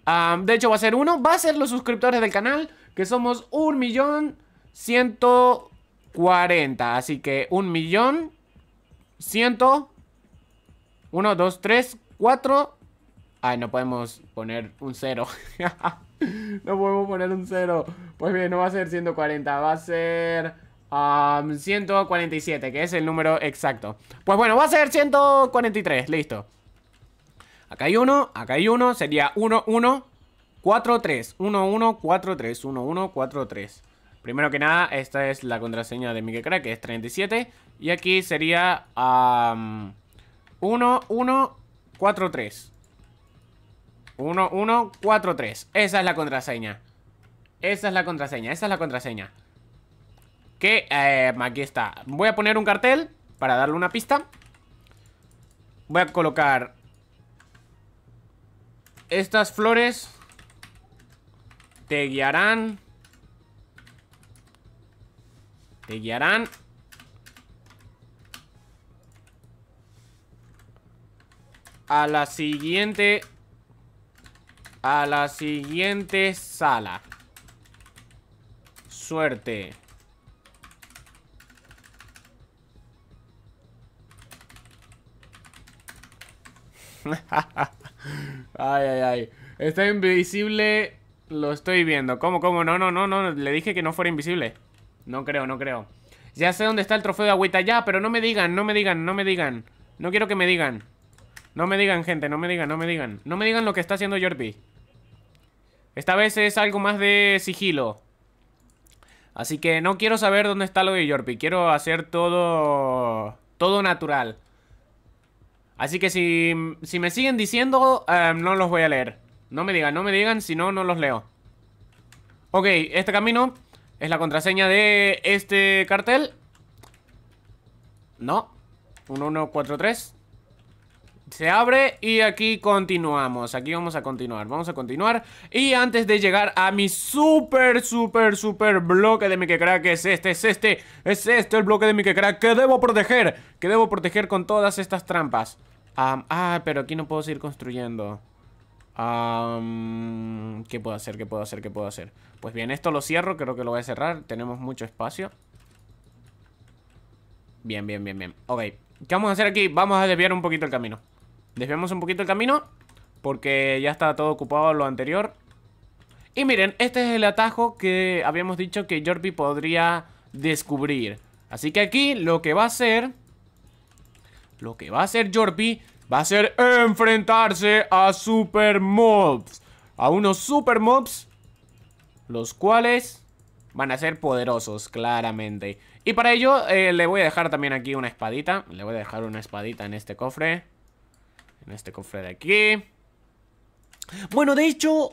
Ah, de hecho, va a ser uno. Va a ser los suscriptores del canal, que somos un millón ciento Así que un millón ciento... Uno, dos, tres, cuatro... Ay, no podemos poner un cero. no podemos poner un cero. Pues bien, no va a ser 140, va a ser... 147, que es el número exacto Pues bueno, va a ser 143, listo Acá hay uno, acá hay uno Sería 1143 1143 1143 Primero que nada, esta es la contraseña de Mickey Crack Que es 37 Y aquí sería 1143 1143 Esa es la contraseña Esa es la contraseña, esa es la contraseña eh, aquí está Voy a poner un cartel para darle una pista Voy a colocar Estas flores Te guiarán Te guiarán A la siguiente A la siguiente sala Suerte ay, ay, ay. Está invisible. Lo estoy viendo. ¿Cómo, cómo? No, no, no, no. Le dije que no fuera invisible. No creo, no creo. Ya sé dónde está el trofeo de agüita ya, pero no me digan, no me digan, no me digan. No quiero que me digan. No me digan, gente, no me digan, no me digan. No me digan lo que está haciendo Jordi. Esta vez es algo más de sigilo. Así que no quiero saber dónde está lo de Yorpi Quiero hacer todo... Todo natural. Así que si, si me siguen diciendo, em, no los voy a leer. No me digan, no me digan, si no, no los leo. Ok, este camino es la contraseña de este cartel. No. 1143 se abre y aquí continuamos, aquí vamos a continuar, vamos a continuar Y antes de llegar a mi super, super, super bloque de mi que crack es este, es este, es este el bloque de mi crack Que debo proteger, que debo proteger con todas estas trampas Ah, pero aquí no puedo seguir construyendo ¿Qué puedo hacer? ¿Qué puedo hacer? ¿Qué puedo hacer? Pues bien, esto lo cierro, creo que lo voy a cerrar, tenemos mucho espacio Bien, bien, bien, bien, ok ¿Qué vamos a hacer aquí? Vamos a desviar un poquito el camino Desviamos un poquito el camino porque ya está todo ocupado lo anterior. Y miren, este es el atajo que habíamos dicho que Jorpi podría descubrir. Así que aquí lo que va a hacer... Lo que va a hacer Jorpi va a ser enfrentarse a Super Mobs. A unos Super Mobs, los cuales van a ser poderosos, claramente. Y para ello eh, le voy a dejar también aquí una espadita. Le voy a dejar una espadita en este cofre. En este cofre de aquí. Bueno, de hecho...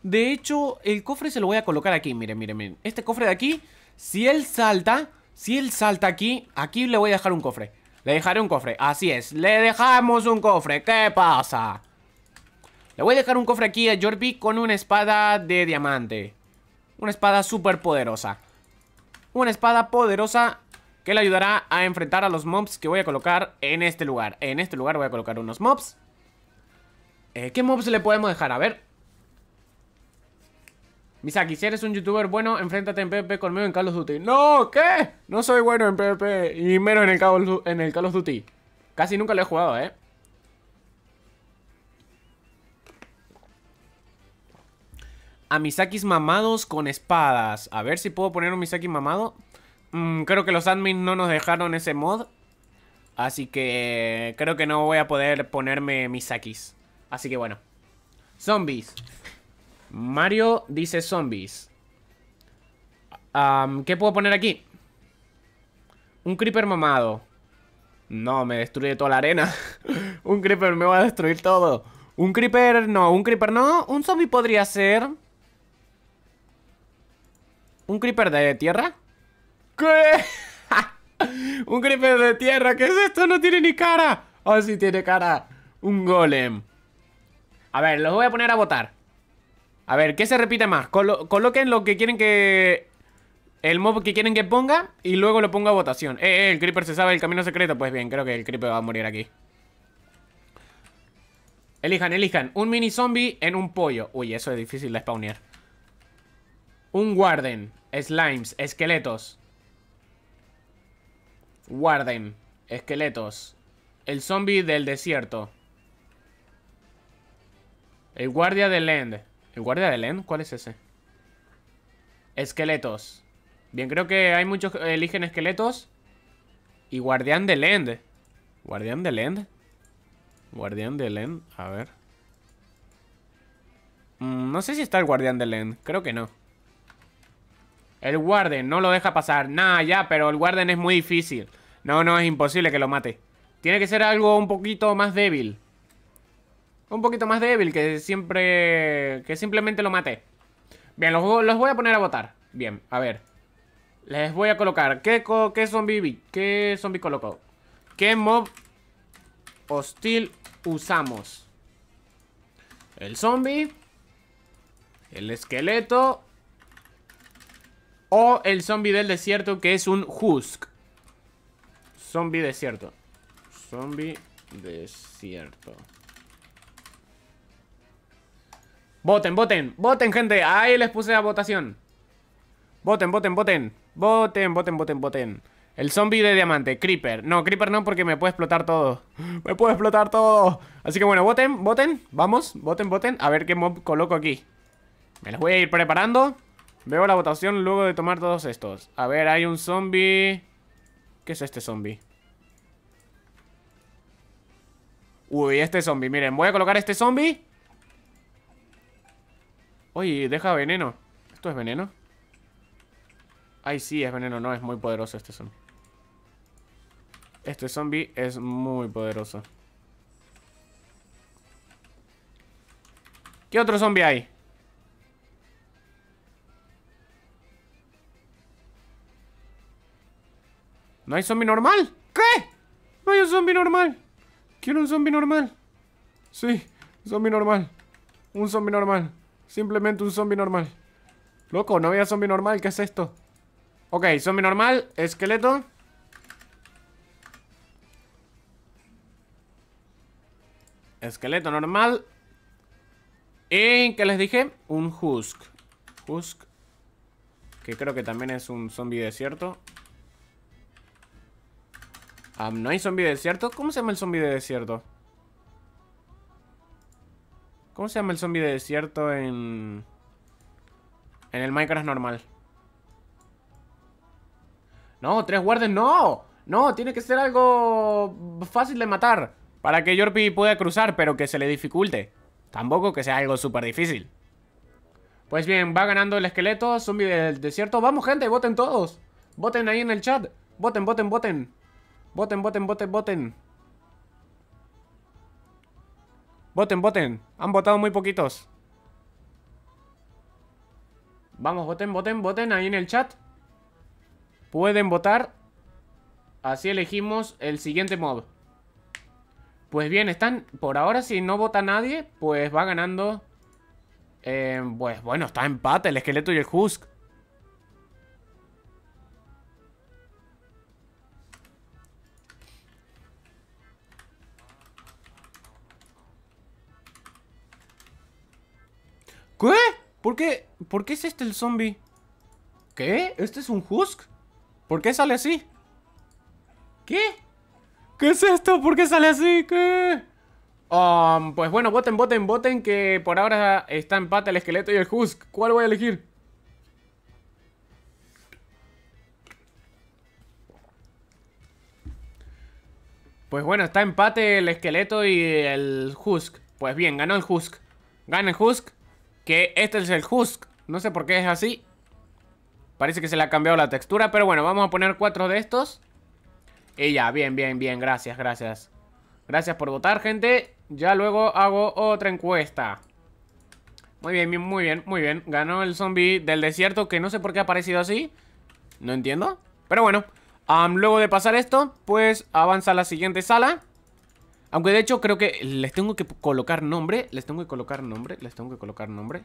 De hecho, el cofre se lo voy a colocar aquí. Miren, miren, miren. Este cofre de aquí, si él salta... Si él salta aquí, aquí le voy a dejar un cofre. Le dejaré un cofre, así es. Le dejamos un cofre, ¿qué pasa? Le voy a dejar un cofre aquí a Jorbi con una espada de diamante. Una espada súper poderosa. Una espada poderosa que le ayudará a enfrentar a los mobs que voy a colocar en este lugar. En este lugar voy a colocar unos mobs. Eh, ¿Qué mobs le podemos dejar? A ver. Misaki, si eres un youtuber bueno, enfréntate en PvP conmigo en Call of Duty. ¡No! ¿Qué? No soy bueno en PvP y menos en el en el Call of Duty. Casi nunca lo he jugado, ¿eh? A Misakis mamados con espadas. A ver si puedo poner un Misaki mamado. Mm, creo que los admins no nos dejaron ese mod. Así que creo que no voy a poder ponerme mis Misakis. Así que bueno. Zombies. Mario dice zombies. ¿Qué puedo poner aquí? Un creeper mamado. No, me destruye toda la arena. un creeper me va a destruir todo. Un creeper no, un creeper no. Un zombie podría ser... ¿Un creeper de tierra? Un creeper de tierra, ¿qué es esto? No tiene ni cara. Oh, sí tiene cara. Un golem. A ver, los voy a poner a votar. A ver, ¿qué se repite más? coloquen lo que quieren que... El mob que quieren que ponga y luego lo pongo a votación. Eh, eh, el creeper se sabe el camino secreto. Pues bien, creo que el creeper va a morir aquí. Elijan, elijan. Un mini zombie en un pollo. Uy, eso es difícil de spawnear. Un warden. Slimes. Esqueletos. Warden. Esqueletos. El zombie del desierto. El guardia del end. ¿El guardia del end? ¿Cuál es ese? Esqueletos. Bien, creo que hay muchos que eligen esqueletos. Y guardián del end. ¿Guardián del end? Guardián del end. A ver. Mm, no sé si está el guardián del end. Creo que no. El guardián, no lo deja pasar. Nah, ya, pero el guardián es muy difícil. No, no, es imposible que lo mate. Tiene que ser algo un poquito más débil. Un poquito más débil, que siempre... Que simplemente lo mate. Bien, los, voy a poner a votar. Bien, a ver. Les voy a colocar... qué zombie colocó? ¿Qué mob hostil usamos? El zombie. El esqueleto. O el zombie del desierto, que es un husk. Zombie desierto. Zombie desierto. Voten, voten, voten, gente. Ahí les puse la votación. Voten, voten, voten. Voten, voten, voten, voten. El zombie de diamante, Creeper. No, Creeper no, porque me puede explotar todo. Me puede explotar todo. Así que bueno, voten, voten. Vamos, voten, voten. A ver qué mob coloco aquí. Me los voy a ir preparando. Veo la votación luego de tomar todos estos. A ver, hay un zombie. ¿Qué es este zombie? Uy, este zombie, miren, voy a colocar este zombie Uy, deja veneno ¿Esto es veneno? Ay, sí, es veneno, no, es muy poderoso este zombie Este zombie es muy poderoso ¿Qué otro zombie hay? ¿No hay zombie normal? ¿Qué? No hay un zombie normal. Quiero un zombie normal. Sí, zombie normal. Un zombie normal. Simplemente un zombie normal. Loco, no había zombie normal. ¿Qué es esto? Ok, zombie normal, esqueleto. Esqueleto normal. ¿Y qué les dije? Un husk. Husk. Que creo que también es un zombie desierto. Ah, ¿No hay zombie de desierto? ¿Cómo se llama el zombie de desierto? ¿Cómo se llama el zombie de desierto en... En el Minecraft normal? No, tres guardias, no No, tiene que ser algo fácil de matar Para que Yorpi pueda cruzar, pero que se le dificulte Tampoco que sea algo súper difícil Pues bien, va ganando el esqueleto Zombie del desierto, vamos gente, voten todos Voten ahí en el chat Voten, voten, voten Voten, voten, voten, voten. Voten, voten. Han votado muy poquitos. Vamos, voten, voten, voten ahí en el chat. Pueden votar. Así elegimos el siguiente modo. Pues bien, están... Por ahora, si no vota nadie, pues va ganando... Eh, pues bueno, está empate el esqueleto y el husk. ¿Qué? ¿Por qué? ¿Por qué es este el zombie? ¿Qué? ¿Este es un husk? ¿Por qué sale así? ¿Qué? ¿Qué es esto? ¿Por qué sale así? ¿Qué? Um, pues bueno, voten, voten, voten que por ahora está empate el esqueleto y el husk. ¿Cuál voy a elegir? Pues bueno, está empate el esqueleto y el husk. Pues bien, ganó el husk. Gana el husk que este es el Husk. No sé por qué es así. Parece que se le ha cambiado la textura, pero bueno, vamos a poner cuatro de estos. Y ya, bien, bien, bien, gracias, gracias. Gracias por votar, gente. Ya luego hago otra encuesta. Muy bien, muy bien, muy bien. Ganó el zombie del desierto, que no sé por qué ha aparecido así. No entiendo. Pero bueno, luego de pasar esto, pues avanza a la siguiente sala. Aunque de hecho creo que les tengo que colocar nombre. Les tengo que colocar nombre. Les tengo que colocar nombre.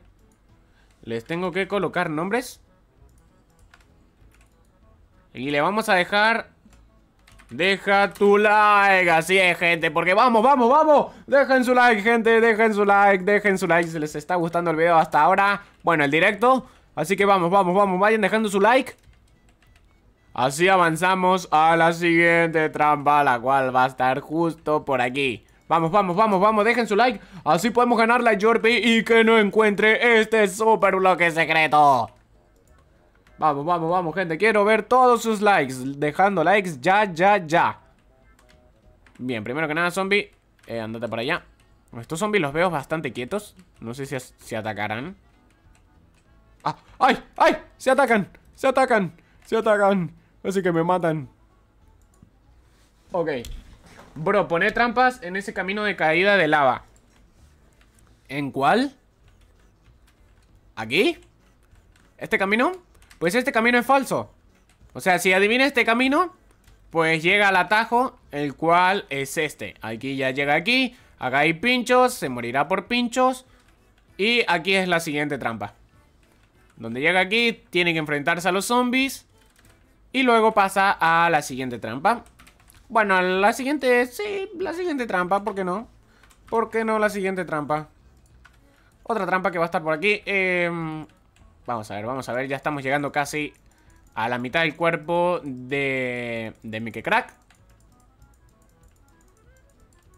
Les tengo que colocar nombres. Y le vamos a dejar... Deja tu like, así es gente, porque vamos, vamos, vamos Dejen su like gente, dejen su like, dejen su like Si les está gustando el video hasta ahora, bueno, el directo Así que vamos, vamos, vamos, vayan dejando su like Así avanzamos a la siguiente trampa, la cual va a estar justo por aquí. Vamos, vamos, vamos, vamos, dejen su like. Así podemos ganar la Jorbi y que no encuentre este super bloque secreto. Vamos, vamos, vamos, gente. Quiero ver todos sus likes. Dejando likes ya, ya, ya. Bien, primero que nada, zombie. Eh, andate para allá. Estos zombies los veo bastante quietos. No sé si se atacarán. Ah, ¡Ay! ¡Ay! ¡Se atacan! ¡Se atacan! ¡Se atacan! Así que me matan. Ok. Bro, pone trampas en ese camino de caída de lava. ¿En cuál? ¿Aquí? ¿Este camino? Pues este camino es falso. O sea, si adivina este camino, pues llega al atajo, el cual es este. Aquí ya llega aquí, acá hay pinchos, se morirá por pinchos. Y aquí es la siguiente trampa. Donde llega aquí, tiene que enfrentarse a los zombies. Y luego pasa a la siguiente trampa. Bueno, la siguiente... Sí, la siguiente trampa, ¿por qué no? ¿Por qué no la siguiente trampa? Otra trampa que va a estar por aquí. Em, vamos a ver, vamos a ver. Ya estamos llegando casi a la mitad del cuerpo de, de Mickey Crack.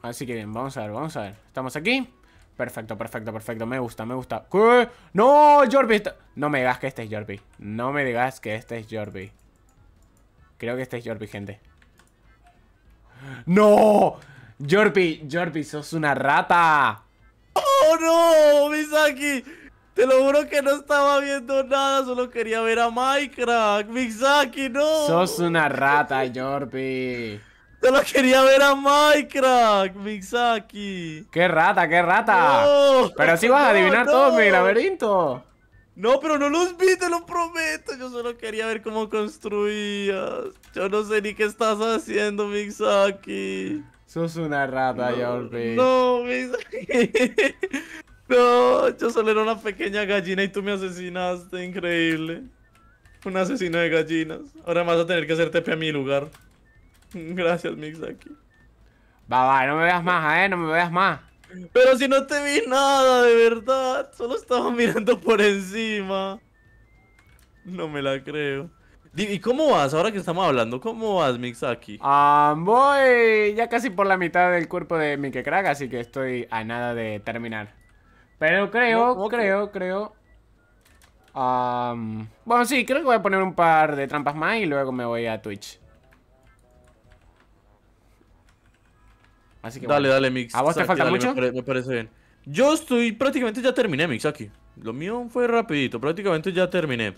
Así que bien, vamos a ver, vamos a ver. Estamos aquí. Perfecto, perfecto, perfecto. Me gusta, me gusta. ¡No, Jorby! No me digas que este es Jorby. No me digas que este es Jorby. Creo que este es Jorpi, gente. ¡No! Jorpi, Jorpi, sos una rata. ¡Oh, no! Mizaki! te lo juro que no estaba viendo nada, solo quería ver a Minecraft. Mizaki. no. Sos una rata, Jorpi. Solo quería ver a Minecraft, Misaki. ¡Qué rata, qué rata! Pero sí vas a adivinar todo mi laberinto. No, pero no los vi, te lo prometo. Yo solo quería ver cómo construías. Yo no sé ni qué estás haciendo, Mixaki. Sos una rata, ya olvidé. No, Mixaki. No, yo solo era una pequeña gallina y tú me asesinaste. Increíble. Un asesino de gallinas. Ahora vas a tener que hacerte a mi lugar. Gracias, Mixaki. Va, va, no me veas más, ¿eh? No me veas más. Pero si no te vi nada, de verdad. Solo estaba mirando por encima. No me la creo. ¿Y cómo vas ahora que estamos hablando? ¿Cómo vas, Mixaki? Ah, voy ya casi por la mitad del cuerpo de Mike Crack, así que estoy a nada de terminar. Pero creo, creo, creo. bueno, sí, creo que voy a poner un par de trampas más y luego me voy a Twitch. dale, dale, Mix. ¿A vos te falta mucho? Me, parece bien. Yo estoy prácticamente ya terminé, Mix, aquí. Lo mío fue rapidito, prácticamente ya terminé.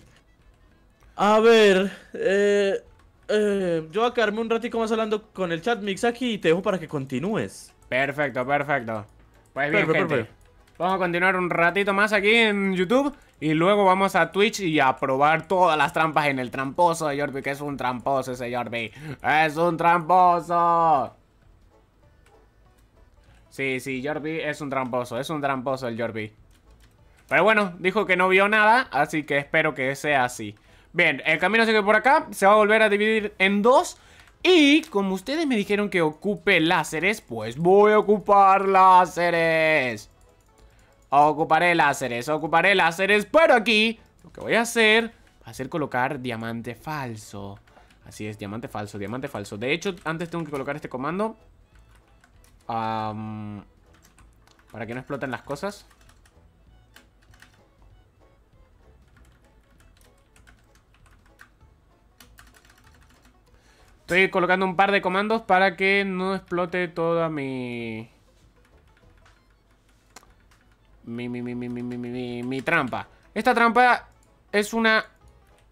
A ver, eh, eh, yo voy a quedarme un ratito más hablando con el chat, Mix, aquí y te dejo para que continúes. Perfecto, perfecto. Pues bien, gente. Vamos a continuar un ratito más aquí en YouTube y luego vamos a Twitch y a probar todas las trampas en el tramposo de que es un tramposo ese Jorby. ¡Es un tramposo! Sí, sí, Jordi es un tramposo, es un tramposo el Jorbi. Pero bueno, dijo que no vio nada, así que espero que sea así. Bien, el camino sigue por acá, se va a volver a dividir en dos. Y como ustedes me dijeron que ocupe láseres, pues voy a ocupar láseres. Ocuparé láseres, ocuparé láseres, pero aquí lo que voy a hacer va a ser colocar diamante falso. Así es, diamante falso, diamante falso. De hecho, antes tengo que colocar este comando para que no exploten las cosas. Estoy colocando un par de comandos para que no explote toda mi... Mi, mi, mi, mi, mi, mi, mi, mi trampa. Esta trampa es una...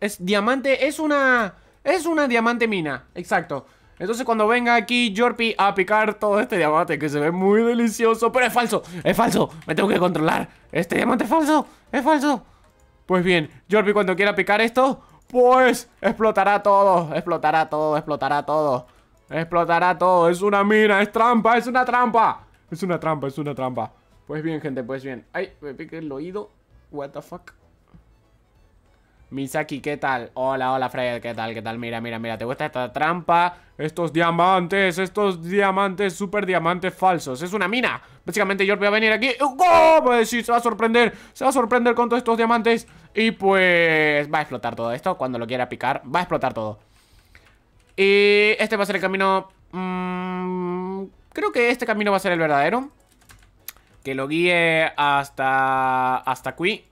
Es diamante, es una... Es una diamante mina, exacto. Entonces cuando venga aquí Jorpi a picar todo este diamante que se ve muy delicioso Pero es falso, es falso, me tengo que controlar Este diamante es falso, es falso Pues bien, Jorpi cuando quiera picar esto Pues explotará todo, explotará todo, explotará todo Explotará todo, es una mina, es trampa, es una trampa Es una trampa, es una trampa Pues bien gente, pues bien Ay, me pique el oído What the fuck Misaki, ¿qué tal? Hola, hola Fred, ¿qué tal? ¿Qué tal? Mira, mira, mira, ¿te gusta esta trampa? Estos diamantes, estos diamantes, super diamantes falsos Es una mina Básicamente yo voy a venir aquí ¡Oh! Pues sí, se va a sorprender Se va a sorprender con todos estos diamantes Y pues va a explotar todo esto Cuando lo quiera picar, va a explotar todo Y este va a ser el camino mmm, Creo que este camino va a ser el verdadero Que lo guíe hasta Hasta aquí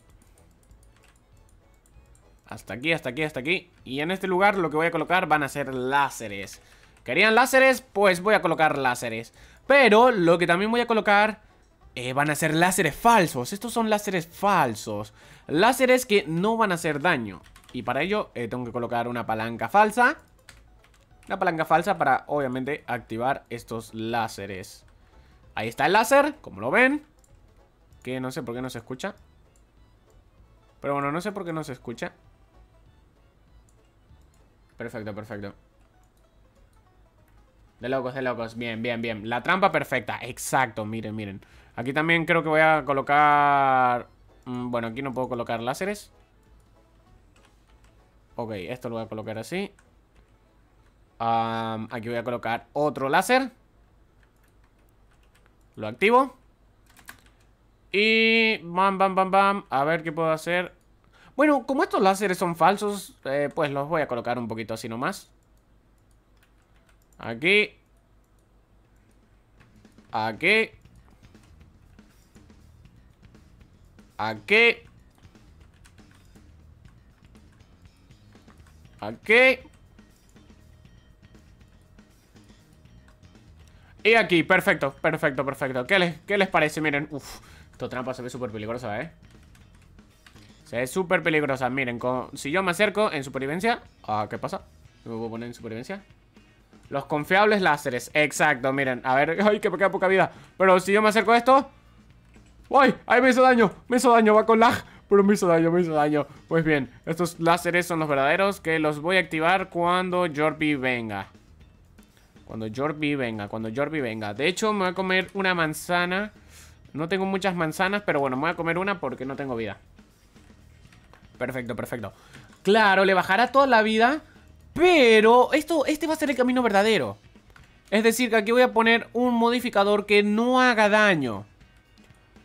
hasta aquí, hasta aquí, hasta aquí Y en este lugar lo que voy a colocar van a ser láseres ¿Querían láseres? Pues voy a colocar láseres Pero lo que también voy a colocar eh, Van a ser láseres falsos Estos son láseres falsos Láseres que no van a hacer daño Y para ello eh, tengo que colocar una palanca falsa Una palanca falsa para obviamente activar estos láseres Ahí está el láser, como lo ven Que no sé por qué no se escucha Pero bueno, no sé por qué no se escucha Perfecto, perfecto. De locos, de locos. Bien, bien, bien. La trampa perfecta. Exacto, miren, miren. Aquí también creo que voy a colocar... Mm, bueno, aquí no puedo colocar láseres. Ok, esto lo voy a colocar así. aquí voy a colocar otro láser. Lo activo. Y... Bam, bam, bam, bam. A ver qué puedo hacer bueno, como estos láseres son falsos, eh, pues los voy a colocar un poquito así nomás. Aquí. Aquí. Aquí. Aquí. Y aquí, perfecto, perfecto, perfecto. ¿Qué les, qué les parece? Miren, uff, esta trampa se ve súper peligrosa, ¿eh? Es súper peligrosa. Miren, si yo me acerco en supervivencia... Ah, ¿qué pasa? ¿Me me a poner en supervivencia? Los confiables láseres. Exacto, miren. A ver, ay, que me queda poca vida. Pero si yo me acerco a esto... ¡Ay! ¡Ay, me hizo daño! Me hizo daño, va con lag. Pero me hizo daño, me hizo daño. Pues bien, estos láseres son los verdaderos que los voy a activar cuando Jorby venga. Cuando Jorby venga, cuando Jorby venga. De hecho, me voy a comer una manzana. No tengo muchas manzanas, pero bueno, me voy a comer una porque no tengo vida. Perfecto, perfecto. Claro, le bajará toda la vida. Pero esto, este va a ser el camino verdadero. Es decir, que aquí voy a poner un modificador que no haga daño.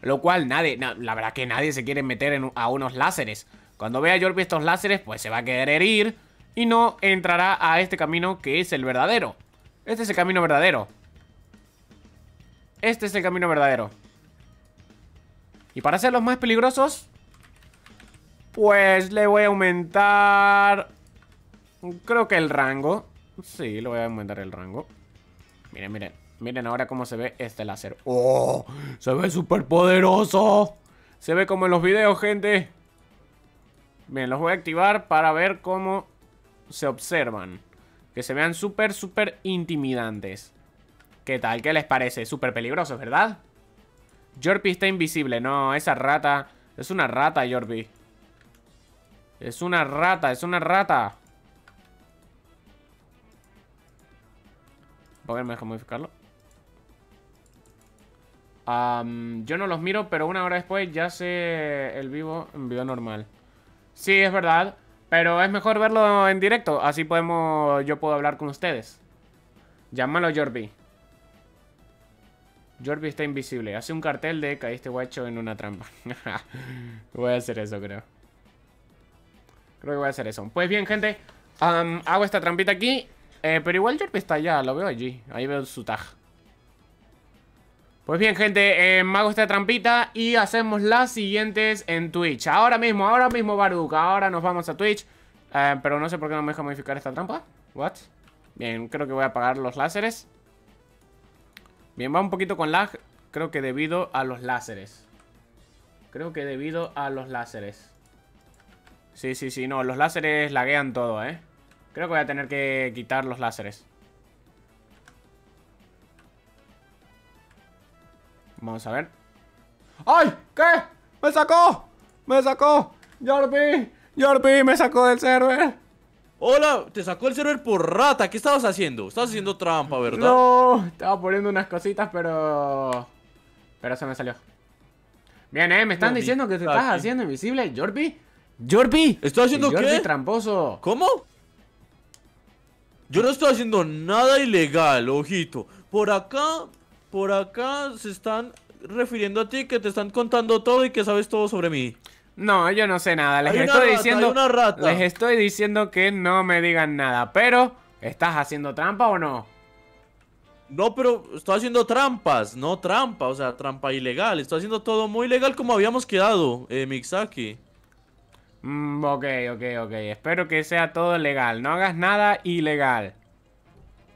Lo cual nadie, la verdad que nadie se quiere meter a unos láseres. Cuando vea Yorby estos láseres, pues se va a querer herir y no entrará a este camino que es el verdadero. Este es el camino verdadero. Este es el camino verdadero. Y para hacerlos más peligrosos, pues le voy a aumentar... Creo que el rango. Sí, le voy a aumentar el rango. Miren, miren. Miren ahora cómo se ve este láser. ¡Oh! ¡Se ve súper poderoso! Se ve como en los videos, gente. Bien, los voy a activar para ver cómo se observan. Que se vean súper, súper intimidantes. ¿Qué tal? ¿Qué les parece? Súper peligrosos, ¿verdad? Jorpi está invisible. No, esa rata... Es una rata, Jorpi. Es una rata, es una rata. A ver, me modificarlo. yo no los miro, pero una hora después ya sé el vivo en vivo normal. Sí, es verdad. Pero es mejor verlo en directo. Así podemos. Yo puedo hablar con ustedes. Llámalo Jorbi. Jordi está invisible. Hace un cartel de caíste guacho en una trampa. Voy a hacer eso, creo. Creo que voy a hacer eso Pues bien, gente Hago esta trampita aquí eh, Pero igual Jerp está allá, lo veo allí Ahí veo su tag pues bien, gente, eh, hago esta trampita y hacemos las siguientes en Twitch. Ahora mismo, ahora mismo, Baruk, ahora nos vamos a Twitch. Eh, pero no sé por qué no me deja modificar esta trampa. What? Bien, creo que voy a apagar los láseres. Bien, va un poquito con lag, creo que debido a los láseres. Creo que debido a los láseres. Sí, sí, sí, no, los láseres laguean todo, ¿eh? Creo que voy a tener que quitar los láseres Vamos a ver ¡Ay! ¿Qué? ¡Me sacó! ¡Me sacó! ¡Yorpi! ¡Yorpi! ¡Me sacó del server! Hola, te sacó el server por rata ¿Qué estabas haciendo? Estabas haciendo trampa, ¿verdad? No, estaba poniendo unas cositas, pero... Pero se me salió Bien, ¿eh? Me están diciendo que te estás haciendo invisible, Yorpi Jorbi, ¿Estás haciendo Jorpi qué? tramposo! ¿Cómo? Yo no estoy haciendo nada ilegal, ojito. Por acá, por acá se están refiriendo a ti que te están contando todo y que sabes todo sobre mí. No, yo no sé nada. Les estoy diciendo. Una rata. Les estoy diciendo que no me digan nada. Pero, ¿estás haciendo trampa o no? No, pero estoy haciendo trampas, no trampa, o sea, trampa ilegal. Estoy haciendo todo muy legal como habíamos quedado, eh, Mixaki. Mm, ok, ok, ok. Espero que sea todo legal. No hagas nada ilegal.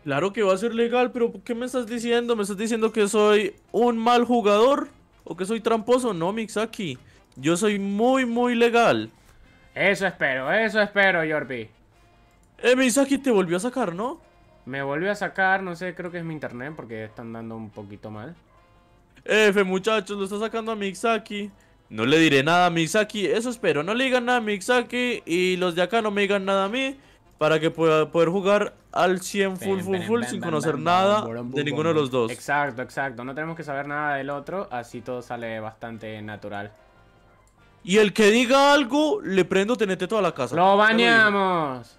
Claro que va a ser legal, pero ¿qué me estás diciendo? ¿Me estás diciendo que soy un mal jugador? ¿O que soy tramposo? No, Mixaki. Yo soy muy, muy legal. Eso espero, eso espero, Yorpi. Eh, Mixaki te volvió a sacar, ¿no? Me volvió a sacar, no sé, creo que es mi internet porque están dando un poquito mal. F, muchachos, lo está sacando a Mixaki. No le diré nada a Misaki, eso espero. No le digan nada a Misaki y los de acá no me digan nada a mí para que pueda poder jugar al 100 full, full, full sin conocer nada de ninguno de los dos. Exacto, exacto. No tenemos que saber nada del otro, así todo sale bastante natural. Y el que diga algo, le prendo tenete toda la casa. ¡Lo bañamos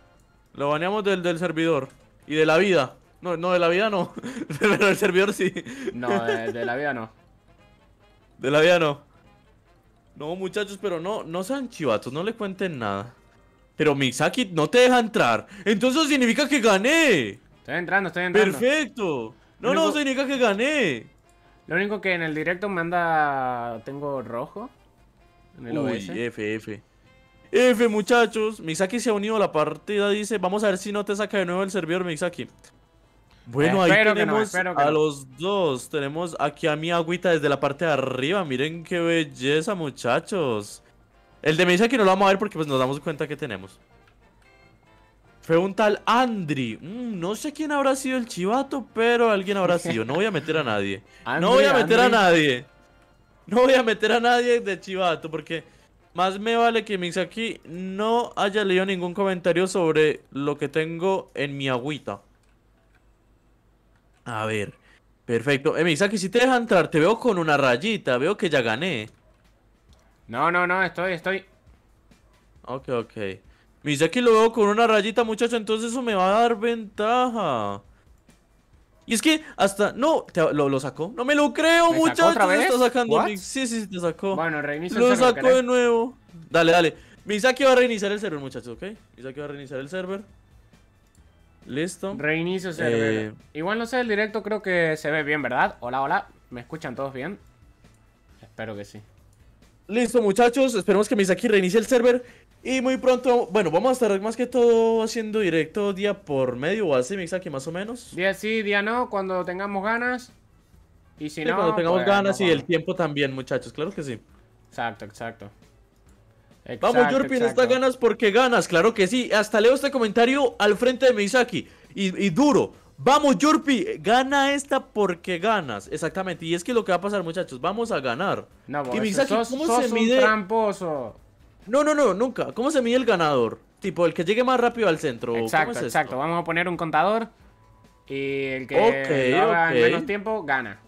Lo, bañamos del, servidor y de la vida. No, no, de la vida no. Pero del servidor sí. No, de la vida no. De la vida no. No, muchachos, pero no, no sean chivatos, no le cuenten nada. Pero Mixaki no te deja entrar. Entonces significa que gané. Estoy entrando, estoy entrando. Perfecto. No, no, significa que gané. Lo único que en el directo me anda... Tengo rojo. En el Uy, F, F. F, muchachos. Mixaki se ha unido a la partida. Dice: Vamos a ver si no te saca de nuevo el servidor, Mixaki. Bueno, ahí tenemos a los dos. Tenemos aquí a mi agüita desde la parte de arriba. Miren qué belleza, muchachos. El de me dice que no lo vamos a ver porque pues nos damos cuenta que tenemos. Fue un tal Andri. Mm, no sé quién habrá sido el chivato, pero alguien habrá sido. No voy a meter a nadie. no voy a meter a nadie. No voy a meter a nadie de chivato porque más me vale que Mix aquí no haya leído ningún comentario sobre lo que tengo en mi agüita. A ver. Perfecto. Emisaki, si te deja entrar, te veo con una rayita. Veo que ya gané. No, no, no, estoy, estoy. Ok, ok. Misaki lo veo con una rayita, muchacho, entonces eso me va a dar ventaja. Y es que hasta... No, lo, sacó. No me lo creo, muchachos, Sí, sí, te sacó. Bueno, reinicia Lo el server, sacó de nuevo. Dale, dale. Misaki va a reiniciar el server, muchachos, ¿ok? Misaki va a reiniciar el server. Listo. Reinicio server. Eh, Igual no sé, el directo creo que se ve bien, ¿verdad? Hola, hola. ¿Me escuchan todos bien? Espero que sí. Listo, muchachos. Esperemos que Misaki reinicie el server. Y muy pronto, bueno, vamos a estar más que todo haciendo directo día por medio o así, Misaki, más o menos. Día sí, día no, cuando tengamos ganas. Y si no. Cuando tengamos pues, ganas y el tiempo también, muchachos, claro que sí. Exacto, exacto. Vamos, en esta ganas porque ganas, claro que sí. Hasta leo este comentario al frente de Misaki. Y, duro. Vamos, Yurpi, gana esta porque ganas. Exactamente. Y es que lo que va a pasar, muchachos, vamos a ganar. No, y Misaki, ¿cómo se mide? No, no, no, nunca. ¿Cómo se mide el ganador? Tipo, el que llegue más rápido al centro. Exacto, exacto. Vamos a poner un contador. Y el que menos tiempo, gana.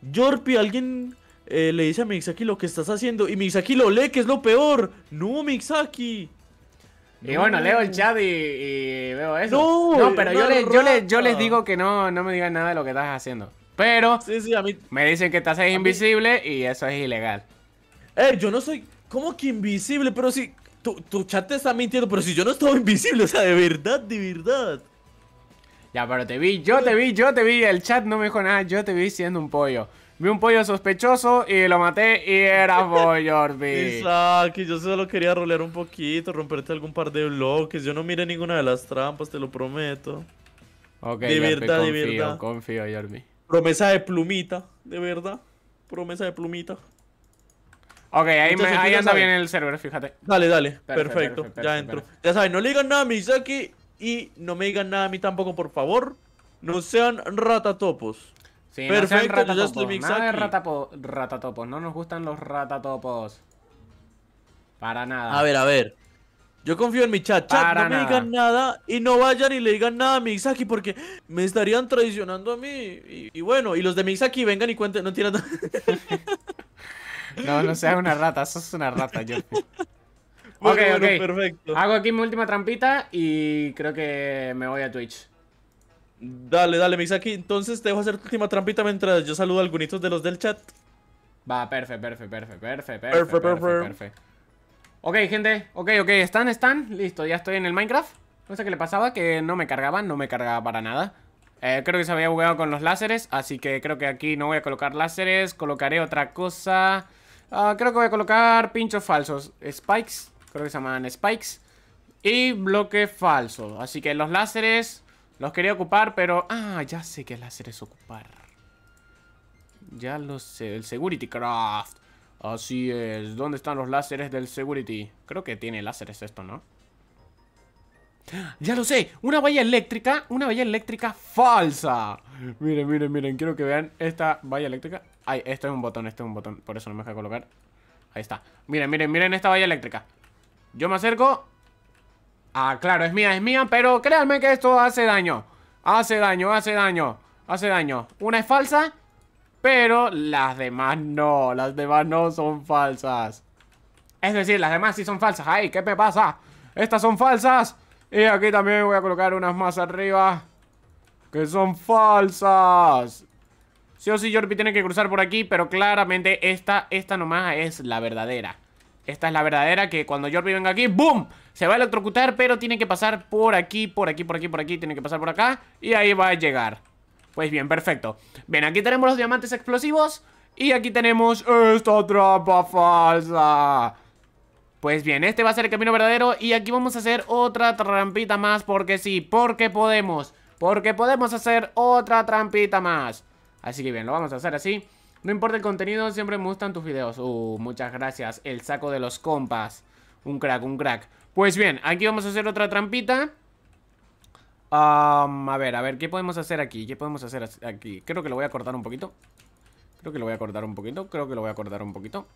Yorpi, alguien eh, le dice a Mixaki lo que estás haciendo. Y Mixaki lo lee, que es lo peor. No, Mixaki. Y bueno, leo el chat y, veo eso. No, pero yo, les digo que no, no me digan nada de lo que estás haciendo. Pero me dicen que estás invisible y eso es ilegal. Eh, yo no soy. ¿Cómo que invisible? Pero si. Tu, chat te está mintiendo, pero si yo no estoy invisible, o sea, de verdad, de verdad. Ya, pero te vi, yo te vi, yo te vi. El chat no me dijo nada, yo te vi siendo un pollo. Vi un pollo sospechoso y lo maté y era Jorbi. Isaac, yo solo quería rolear un poquito, romperte algún par de bloques. Yo no mire ninguna de las trampas, te lo prometo. Ok, de confío, Confío, Promesa de plumita, de verdad. Promesa de plumita. Ok, ahí, ahí anda bien el server, fíjate. Dale, dale. Perfecto, ya entro. Ya sabes, no le digan nada a mi y no me digan nada a mí tampoco, por favor. No sean ratatopos. Perfecto, no yo estoy ratatopos, no nos gustan los ratatopos. Para nada. A ver, a ver. Yo confío en mi chat. Chat, no me digan nada y no vayan y le digan nada a Mixaki porque me estarían traicionando a mí. Y, bueno, y los de Mixaki vengan y cuenten. No tiran. no, no seas una rata, sos una rata, yo. ok, ok. Perfecto. Hago aquí mi última trampita y creo que me voy a Twitch. Dale, dale, aquí. Entonces te dejo hacer tu última trampita mientras yo saludo a algunos de los del chat. Va, perfecto, perfecto, perfecto, perfecto, perfecto, perfecto. Ok, gente, ok, ok, están, están, listo, ya estoy en el Minecraft. Cosa que le pasaba que no me cargaban, no me cargaba para nada. Eh, creo que se había jugado con los láseres, así que creo que aquí no voy a colocar láseres, colocaré otra cosa. Ah, creo que voy a colocar pinchos falsos, spikes, creo que se llaman spikes, y bloque falso. Así que los láseres, los quería ocupar, pero... Ah, ya sé qué láser es ocupar. Ya lo sé. El Security Craft. Así es. ¿Dónde están los láseres del Security? Creo que tiene láseres esto, ¿no? Ya lo sé, una valla eléctrica, una valla eléctrica falsa Miren, miren, miren, quiero que vean esta valla eléctrica Ay, esto es un botón, este es un botón, por eso no me deja colocar Ahí está, miren, miren, miren esta valla eléctrica Yo me acerco Ah, claro, es mía, es mía, pero créanme que esto hace daño. Hace daño, hace daño, hace daño. Una es falsa, pero las demás no, las demás no son falsas. Es decir, las demás sí son falsas. ¡Ay, qué me pasa! Estas son falsas. Y aquí también voy a colocar unas más arriba. Que son falsas. Sí o sí, Jorpi tiene que cruzar por aquí, pero claramente esta, esta nomás es la verdadera. Esta es la verdadera que cuando Jorvi venga aquí, ¡boom! Se va a electrocutar, pero tiene que pasar por aquí, por aquí, por aquí, por aquí. Tiene que pasar por acá y ahí va a llegar. Pues bien, perfecto. Bien, aquí tenemos los diamantes explosivos y aquí tenemos esta trampa falsa. Pues bien, este va a ser el camino verdadero y aquí vamos a hacer otra trampita más porque sí, porque podemos. Porque podemos hacer otra trampita más. Así que bien, lo vamos a hacer así. No importa el contenido, siempre me gustan tus videos. Uh, muchas gracias. El saco de los compas. Un crack, un crack. Pues bien, aquí vamos a hacer otra trampita. a ver, a ver, ¿qué podemos hacer aquí? ¿Qué podemos hacer aquí? Creo que lo voy a cortar un poquito. Creo que lo voy a cortar un poquito. Creo que lo voy a cortar un poquito.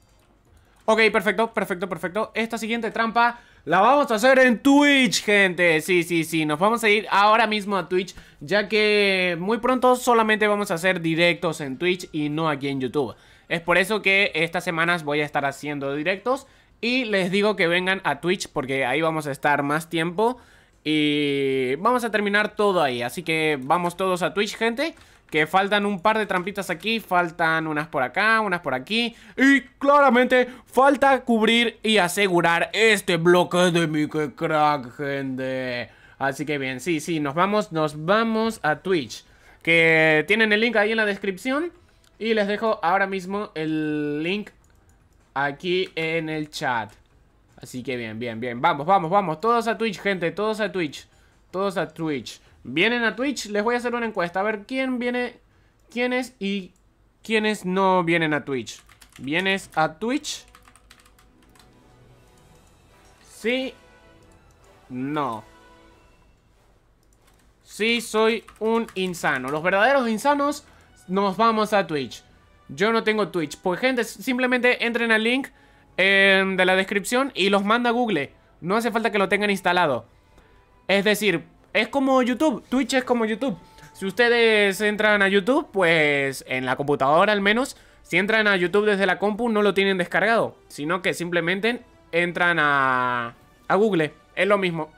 Ok, perfecto, perfecto, perfecto Esta siguiente trampa la vamos a hacer en Twitch, gente Sí, sí, sí, nos vamos a ir ahora mismo a Twitch Ya que muy pronto solamente vamos a hacer directos en Twitch y no aquí en YouTube Es por eso que estas semanas voy a estar haciendo directos Y les digo que vengan a Twitch porque ahí vamos a estar más tiempo Y vamos a terminar todo ahí, así que vamos todos a Twitch, gente que faltan un par de trampitas aquí, faltan unas por acá, unas por aquí Y claramente falta cubrir y asegurar este bloque de Mickey Crack, gente Así que bien, sí, sí, nos vamos, nos vamos a Twitch Que tienen el link ahí en la descripción Y les dejo ahora mismo el link aquí en el chat Así que bien, bien, bien, vamos, vamos, vamos Todos a Twitch, gente, todos a Twitch Todos a Twitch Vienen a Twitch, les voy a hacer una encuesta. A ver quién viene, quiénes y quiénes no vienen a Twitch. ¿Vienes a Twitch? Sí. No. Sí, soy un insano. Los verdaderos insanos nos vamos a Twitch. Yo no tengo Twitch. Pues gente, simplemente entren al link em, de la descripción y los manda a Google. No hace falta que lo tengan instalado. Es decir, es como YouTube, Twitch es como YouTube. Si ustedes entran a YouTube, pues en la computadora al menos, si entran a YouTube desde la compu no lo tienen descargado, sino que simplemente entran a, a Google, es lo mismo.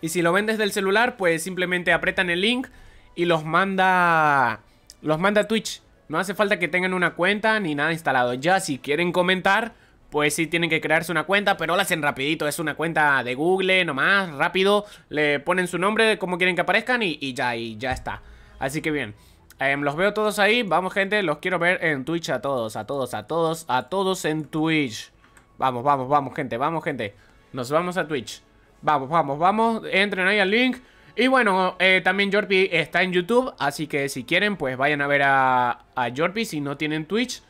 Y si lo ven desde el celular, pues simplemente apretan el link y los manda los manda Twitch. No hace falta que tengan una cuenta ni nada instalado. Ya si quieren comentar, pues sí tienen que crearse una cuenta, pero la hacen rapidito. Es una cuenta de Google nomás, rápido. Le ponen su nombre, como quieren que aparezcan y, ya, y ya está. Así que bien. Em, los veo todos ahí. Vamos, gente. Los quiero ver en Twitch a todos, a todos, a todos, a todos en Twitch. Vamos, vamos, vamos, gente. Vamos, gente. Nos vamos a Twitch. Vamos, vamos, vamos. Entren ahí al link. Y bueno, eh, también Jorpi está en YouTube. Así que si quieren, pues vayan a ver a, a Jorpi si no tienen Twitch.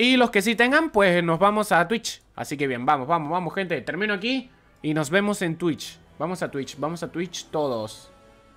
Y los que sí tengan, pues nos vamos a Twitch. Así que bien, vamos, vamos, vamos, gente. Termino aquí y nos vemos en Twitch. Vamos a Twitch, vamos a Twitch todos.